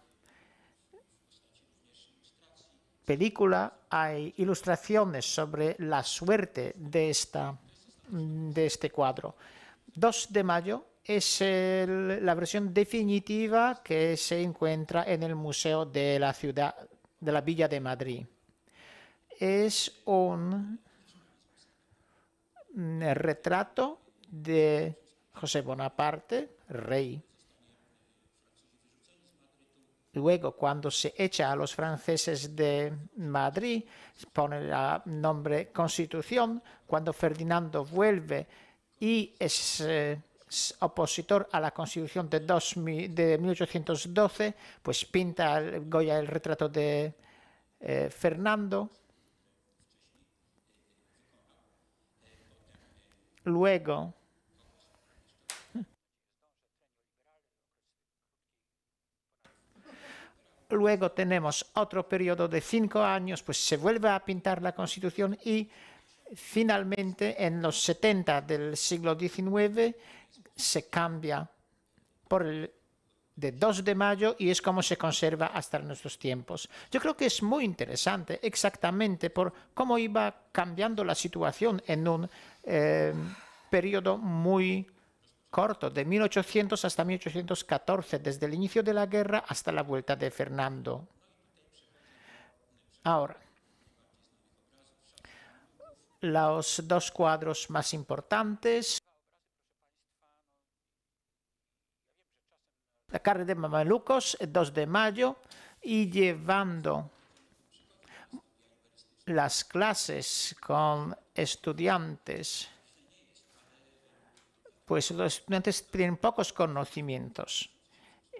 película, hay ilustraciones sobre la suerte de, esta, mm, de este cuadro. 2 de mayo es la versión definitiva que se encuentra en el Museo de la Ciudad de la Villa de Madrid es un eh, retrato de José Bonaparte, rey. Luego, cuando se echa a los franceses de Madrid, pone el nombre Constitución. Cuando Ferdinando vuelve y es, eh, opositor a la Constitución de, de 1812, pues pinta Goya el retrato de eh, Fernando. luego. Luego tenemos otro periodo de cinco años, pues se vuelve a pintar la Constitución y finalmente en los 70 del siglo XIX se cambia por el de 2 de mayo y es como se conserva hasta nuestros tiempos. Yo creo que es muy interesante exactamente por cómo iba cambiando la situación en un eh, periodo muy corto, de 1800 hasta 1814, desde el inicio de la guerra hasta la vuelta de Fernando. Ahora, los dos cuadros más importantes. La carne de Mamelucos, el eh, 2 de mayo, y llevando las clases con estudiantes, pues los estudiantes tienen pocos conocimientos.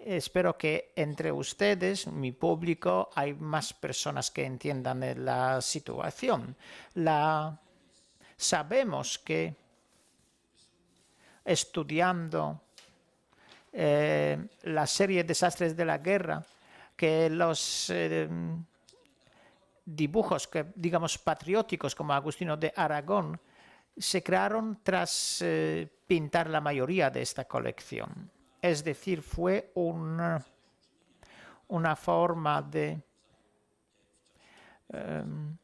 Espero que entre ustedes, mi público, hay más personas que entiendan la situación. La... Sabemos que estudiando eh, la serie de Desastres de la Guerra, que los eh, dibujos, que, digamos, patrióticos como Agustino de Aragón, se crearon tras eh, pintar la mayoría de esta colección. Es decir, fue un, una forma de em,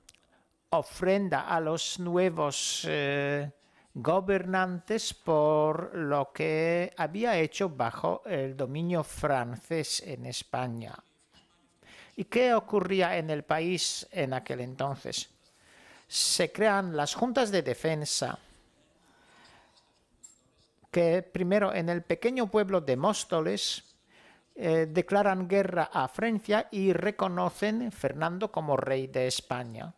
ofrenda a los nuevos eh, gobernantes por lo que había hecho bajo el dominio francés en España. ¿Y qué ocurría en el país en aquel entonces? Se crean las juntas de defensa, que primero en el pequeño pueblo de Móstoles eh, declaran guerra a Francia y reconocen Fernando como rey de España.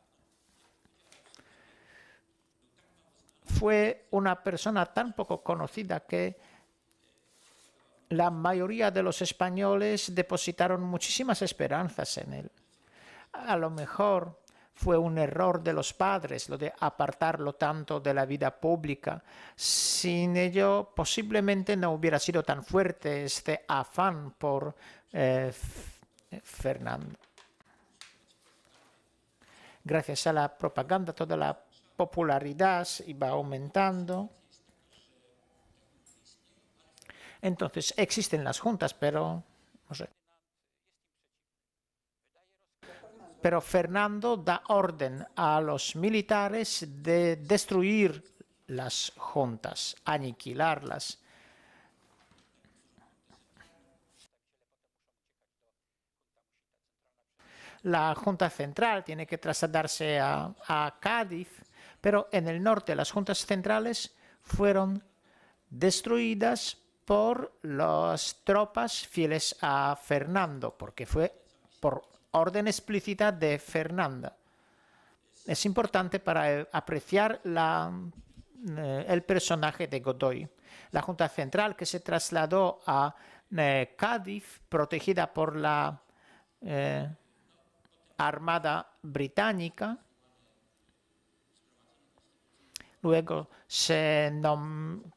Fue una persona tan poco conocida que la mayoría de los españoles depositaron muchísimas esperanzas en él. A lo mejor fue un error de los padres lo de apartarlo tanto de la vida pública. Sin ello, posiblemente no hubiera sido tan fuerte este afán por eh, Fernando. Gracias a la propaganda, toda la popularidad iba aumentando. Entonces, existen las juntas, pero Pero Fernando da orden a los militares de destruir las juntas, aniquilarlas. la Junta Central tiene que trasladarse a, a, Cádiz, pero en el norte las juntas centrales fueron destruidas por las tropas fieles a Fernando, porque fue por orden explícita de Fernanda. Es importante para apreciar eh, el personaje de Godoy. La Junta Central, que se trasladó a eh, Cádiz, protegida por la eh, Armada Británica, Luego se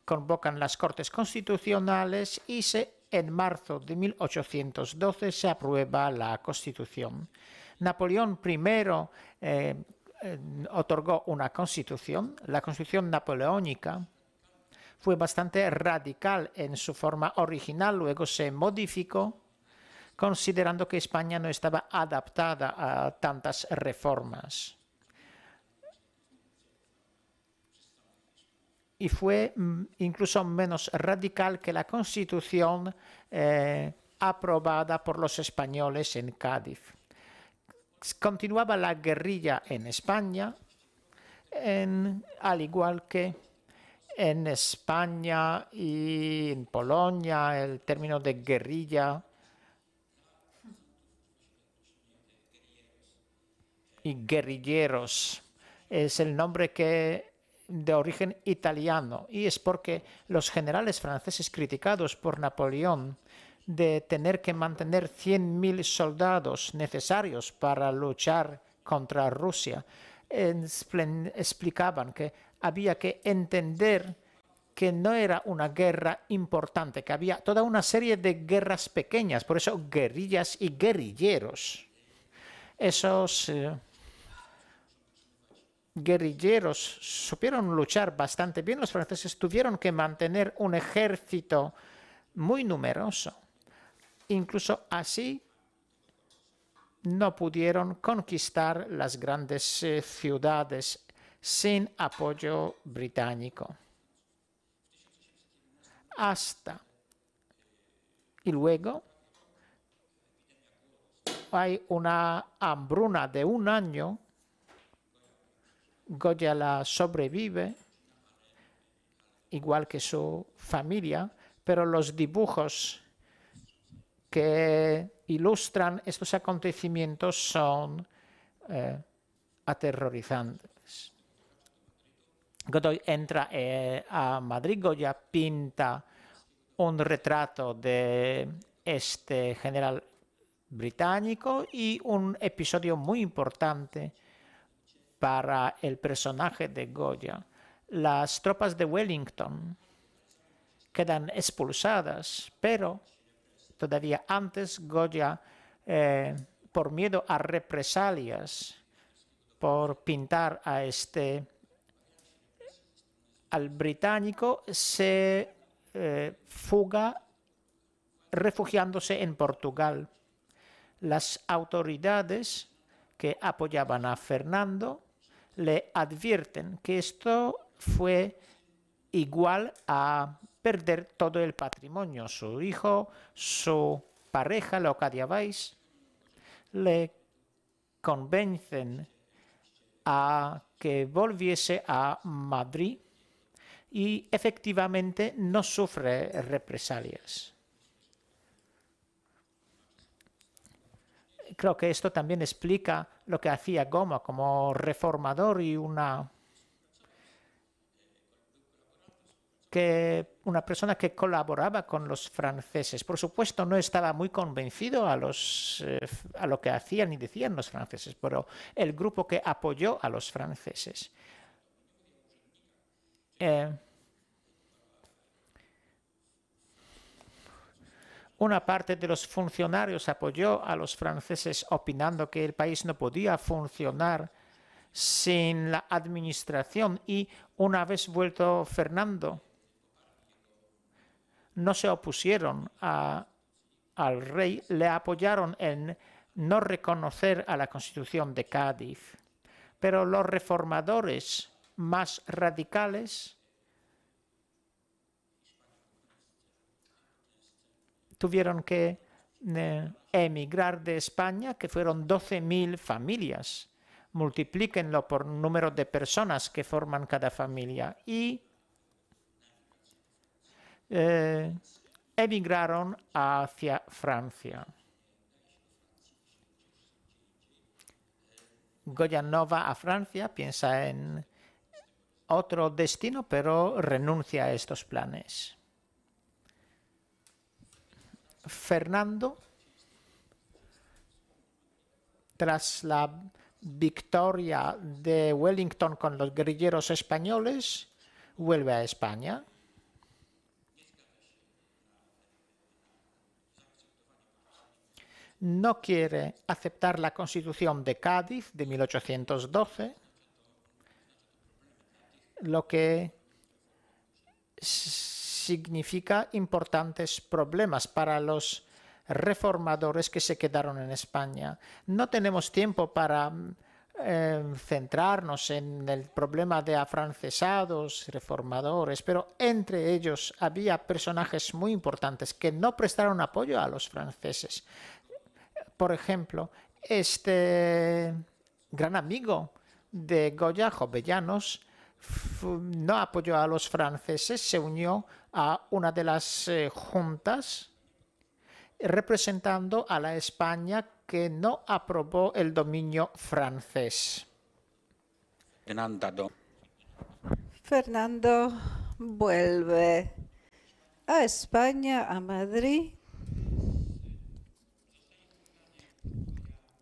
convocan las Cortes Constitucionales y se, en marzo de 1812 se aprueba la Constitución. Napoleón I eh, eh, otorgó una constitución, la constitución napoleónica, fue bastante radical en su forma original, luego se modificó, considerando que España no estaba adaptada a tantas reformas. y fue mm, incluso menos radical que la constitución eh, aprobada por los españoles en Cádiz. Continuaba la guerrilla en España, al igual que en España y en Polonia el término de guerrilla y guerrilleros es el nombre que de origen italiano y es porque los generales franceses criticados por Napoleón de tener que mantener 100.000 soldados necesarios para luchar contra Rusia explicaban que había que entender que no era una guerra importante, que había toda una serie de guerras pequeñas, por eso guerrillas y guerrilleros. Esos eh, guerrilleros supieron luchar bastante bien, los franceses tuvieron que mantener un ejército muy numeroso. Incluso así no pudieron conquistar las grandes eh, ciudades sin apoyo británico. Hasta. Y luego hay una hambruna de un año Goya la sobrevive, igual que su familia, pero los dibujos que ilustran estos acontecimientos son eh, aterrorizantes. Godoy entra eh, a Madrid, Goya pinta un retrato de este general británico y un episodio muy importante para el personaje de Goya, las tropas de Wellington quedan expulsadas, pero todavía antes Goya, eh, por miedo a represalias, por pintar a este al británico, se eh, fuga refugiándose en Portugal. Las autoridades que apoyaban a Fernando le advierten que esto fue igual a perder todo el patrimonio, su hijo, su pareja, lo que le convencen a que volviese a Madrid y efectivamente no sufre represalias. creo que esto también explica lo que hacía Goma como reformador y una que una persona que colaboraba con los franceses. Por supuesto, no estaba muy convencido a, los, eh, a lo que hacían y decían los franceses, pero el grupo que apoyó a los franceses. Eh, Una parte de los funcionarios apoyó a los franceses opinando que el país no podía funcionar sin la administración y una vez vuelto Fernando, no se opusieron al rey, le apoyaron en no reconocer a la constitución de Cádiz. Pero los reformadores más radicales tuvieron que eh, emigrar de España, que fueron 12.000 familias. Multiplíquenlo por número de personas que forman cada familia. Y eh, emigraron hacia Francia. Goyanova a Francia, piensa en otro destino, pero renuncia a estos planes. Fernando, tras la victoria de Wellington con los guerrilleros españoles, vuelve a España. No quiere aceptar la constitución de Cádiz de 1812, lo que significa importantes problemas para los reformadores que se quedaron en España. No tenemos tiempo para mm, em, centrarnos en el problema de afrancesados, reformadores, pero entre ellos había personajes muy importantes que no prestaron apoyo a los franceses. Por ejemplo, este gran amigo de Goya, Jovellanos, no apoyó a los franceses, se unió a una de las eh, juntas representando a la España que no aprobó el dominio francés. Fernando, vuelve a España, a Madrid.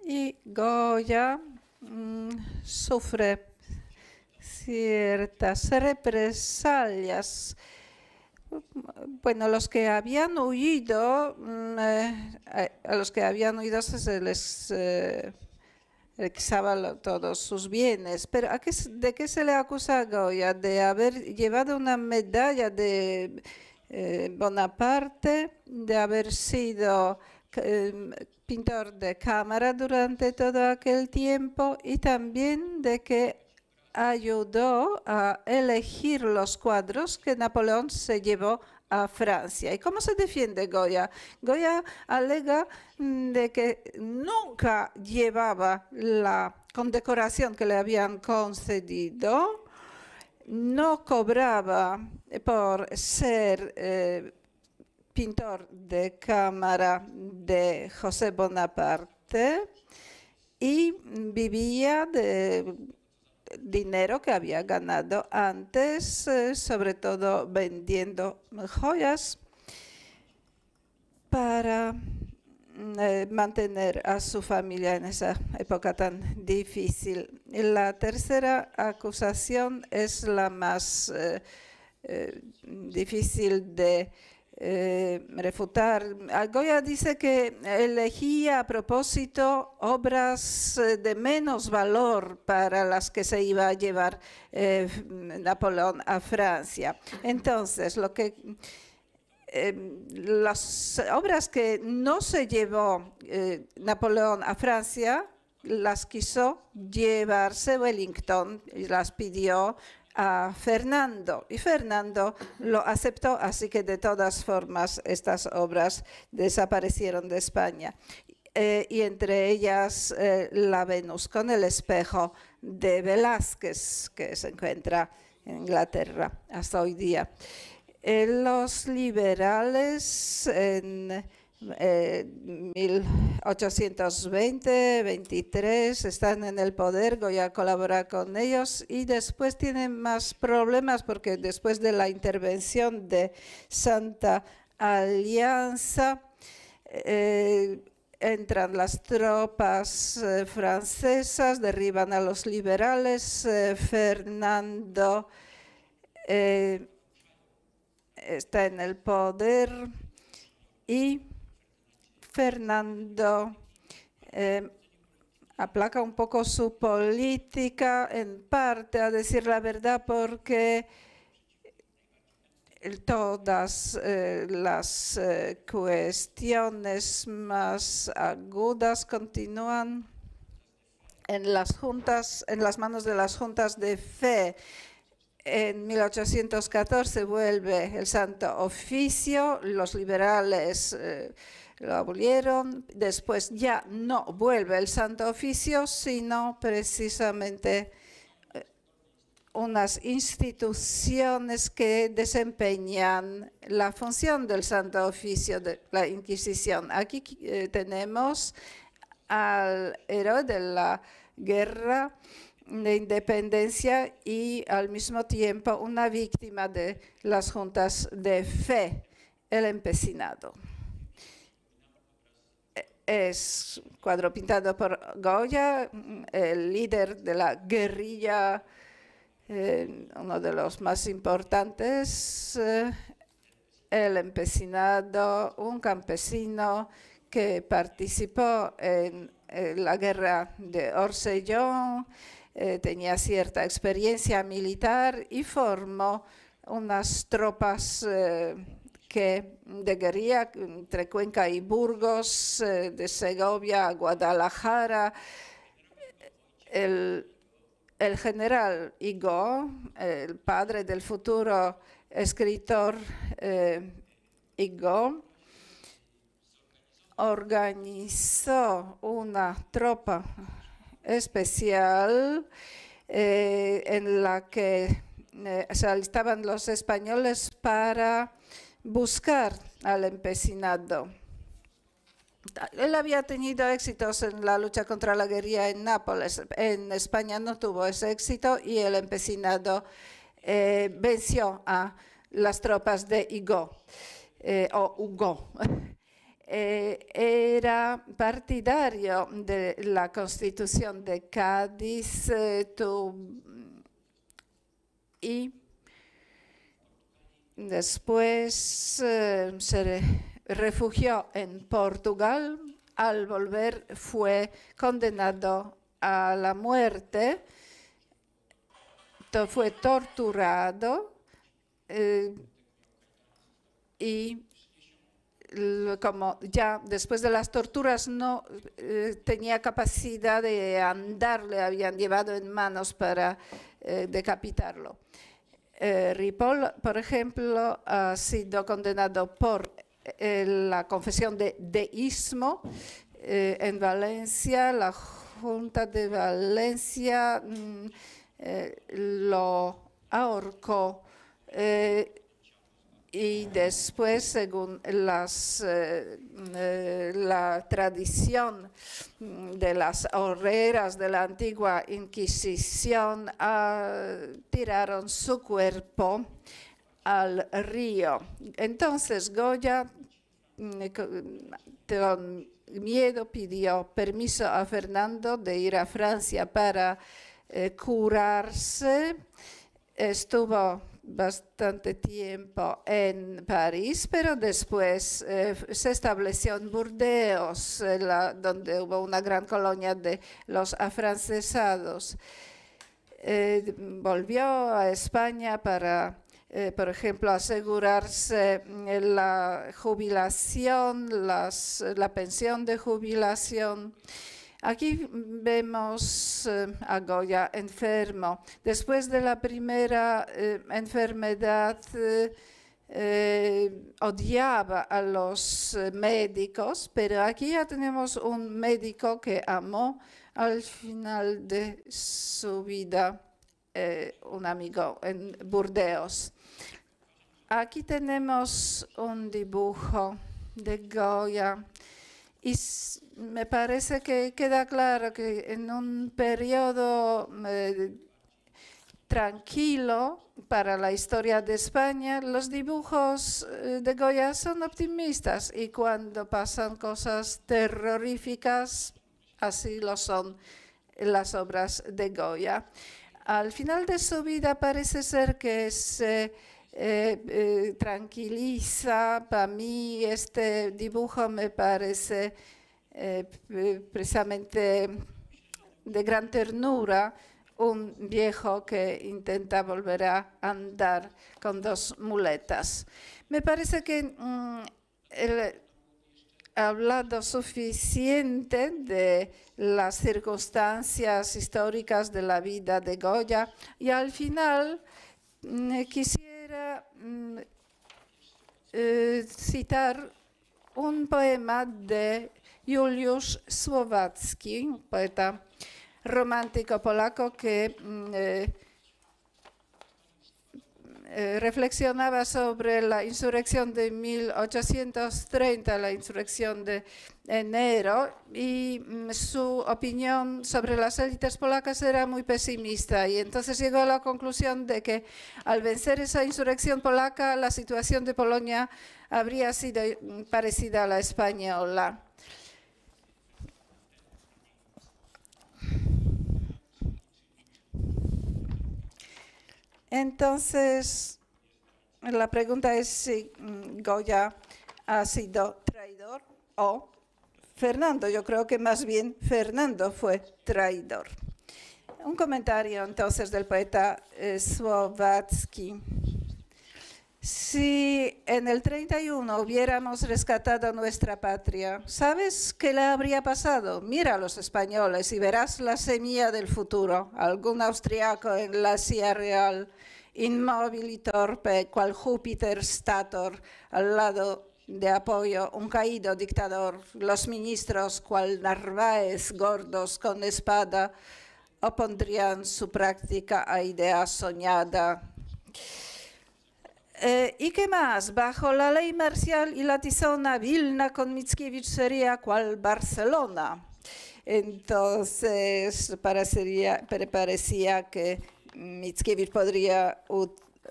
Y Goya mm, sufre ciertas represalias bueno, los que habían huido, mm, eh, a los que habían huido se les eh, requisaba todos sus bienes. Pero ¿de qué se le acusa a Goya? De haber llevado una medalla de eh, Bonaparte, de haber sido em, pintor de cámara durante todo aquel tiempo y también de que ayudó a elegir los cuadros que Napoleón se llevó a Francia. ¿Y cómo se defiende Goya? Goya alega mm, de que nunca llevaba la condecoración que le habían concedido, no cobraba por ser eh, pintor de cámara de José Bonaparte y vivía de dinero que había ganado antes, eh, sobre todo vendiendo joyas, para mm, eh, mantener a su familia en esa época tan difícil. La tercera acusación es la más eh, difícil de eh, refutar. Goya dice que elegía a propósito obras eh, de menos valor para las que se iba a llevar eh, Napoleón a Francia. Entonces, lo que em, las obras que no se llevó Napoleón a Francia las quiso llevarse Wellington, y las pidió a Fernando y Fernando lo aceptó, así que de todas formas estas obras desaparecieron de España. Eh, y entre ellas eh, La Venus con el espejo de Velázquez, que se encuentra en Inglaterra hasta hoy día. Eh, los liberales en 1820, 23, están en el poder, voy a colaborar con ellos y después tienen más problemas porque después de la intervención de Santa Alianza eh, entran las tropas eh, francesas, derriban a los liberales, eh, Fernando está en el poder y Fernando eh, aplaca un poco su política en parte, a decir la verdad, porque todas eh, las eh, cuestiones más agudas continúan en las juntas, en las manos de las juntas de fe. En 1814 vuelve el Santo Oficio, los liberales lo abolieron. Después ya no vuelve el Santo Oficio, sino precisamente eh, unas instituciones que desempeñan la función del Santo Oficio de la Inquisición. Aquí eh, tenemos al héroe de la guerra de independencia y al mismo tiempo una víctima de las juntas de fe, el empecinado es cuadro pintado por Goya, el líder de la guerrilla, eh, uno de los más importantes, eh, el empecinado, un campesino que participó en, la guerra de Orsellón, eh, tenía cierta experiencia militar y formó unas tropas que de Guerrilla, entre Cuenca y Burgos, eh, de Segovia a Guadalajara, el, general Igo, el padre del futuro escritor eh, organizó una tropa especial eh, en la que eh, se alistaban los españoles para buscar al empecinado. Él había tenido éxitos en la lucha contra la guerrilla en Nápoles. En España no tuvo ese éxito y el empecinado eh, venció a las tropas de eh, o Hugo. Eh, era partidario de la constitución de Cádiz y Después eh, se refugió en Portugal. Al volver fue condenado a la muerte. Fue torturado eh, y como ya después de las torturas no eh, tenía capacidad de andar, le habían llevado en manos para decapitarlo. Eh, Ripoll, por ejemplo, ha sido condenado por eh, la confesión de deísmo eh, en Valencia. La Junta de Valencia mm, lo ahorcó y después, según las, eh, eh, la tradición de las horreras de la antigua Inquisición, ah, tiraron su cuerpo al río. Entonces Goya, mm, eh, con miedo, pidió permiso a Fernando de ir a Francia para curarse. Estuvo bastante tiempo en París, pero después eh, se estableció en Burdeos, eh, donde hubo una gran colonia de los afrancesados. Eh, volvió a España para, por ejemplo, asegurarse la jubilación, la pensión de jubilación Aquí vemos eh, a Goya enfermo. Después de la primera eh, enfermedad, eh, odiaba a los médicos, pero aquí ya tenemos un médico que amó al final de su vida, un amigo en Burdeos. Aquí tenemos un dibujo de Goya y me parece que queda claro que en un periodo eh, tranquilo para la historia de España, los dibujos eh, de Goya son optimistas y cuando pasan cosas terroríficas, así lo son las obras de Goya. Al final de su vida parece ser que se eh, eh, tranquiliza. Para mí este dibujo me parece eh, precisamente de gran ternura un viejo que intenta volver a andar con dos muletas. Me parece que mm, ha hablado suficiente de las circunstancias históricas de la vida de Goya y al final mm, quisiera era eh, citar un poema de Juliusz Słowacki, poeta romántico polaco que eh, Eh, reflexionaba sobre la insurrección de 1830, la insurrección de enero, y mm, su opinión sobre las élites polacas era muy pesimista. Y entonces llegó a la conclusión de que al vencer esa insurrección polaca, la situación de Polonia habría sido mm, parecida a la española. Entonces, la pregunta es si Goya ha sido traidor o Fernando. Yo creo que más bien Fernando fue traidor. Un comentario entonces del poeta eh, Si en el 31 hubiéramos rescatado nuestra patria, ¿sabes qué le habría pasado? Mira a los españoles y verás la semilla del futuro. Algún austriaco en la Sierra Real inmóvil y torpe, cual Júpiter Stator, al lado de apoyo un caído dictador, los ministros, cual Narváez, gordos con espada, opondrían su práctica a idea soñada. Eh, ¿Y qué más? Bajo la ley marcial y la tizona, Vilna con Mickiewicz sería cual Barcelona. Entonces parecía que Mickiewicz podría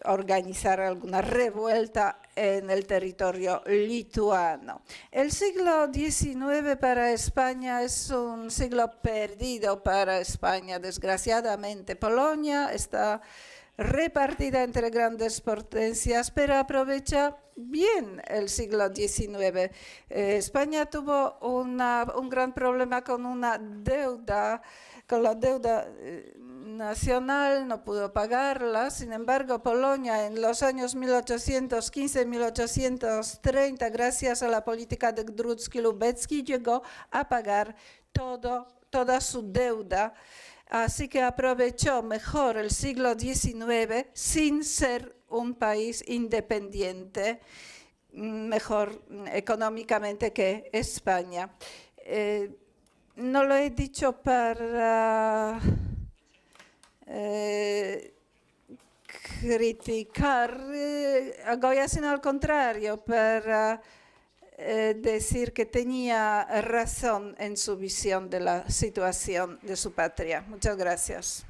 organizar alguna revuelta en el territorio lituano. El siglo XIX para España es un siglo perdido para España, desgraciadamente. Polonia está repartida entre grandes potencias, pero aprovecha bien el siglo XIX. Eh, España tuvo un gran problema con una deuda con la deuda eh, nacional, no pudo pagarla. Sin embargo, Polonia en los años 1815-1830, gracias a la política de Grudski-Lubecki, llegó a pagar toda su deuda. Así que aprovechó mejor el siglo XIX sin ser un país independiente, mm, mejor mm, económicamente que España. Eh, no lo he dicho para eh, criticar eh, a Goya, sino al contrario, para eh, decir que tenía razón en su visión de la situación de su patria. Muchas gracias.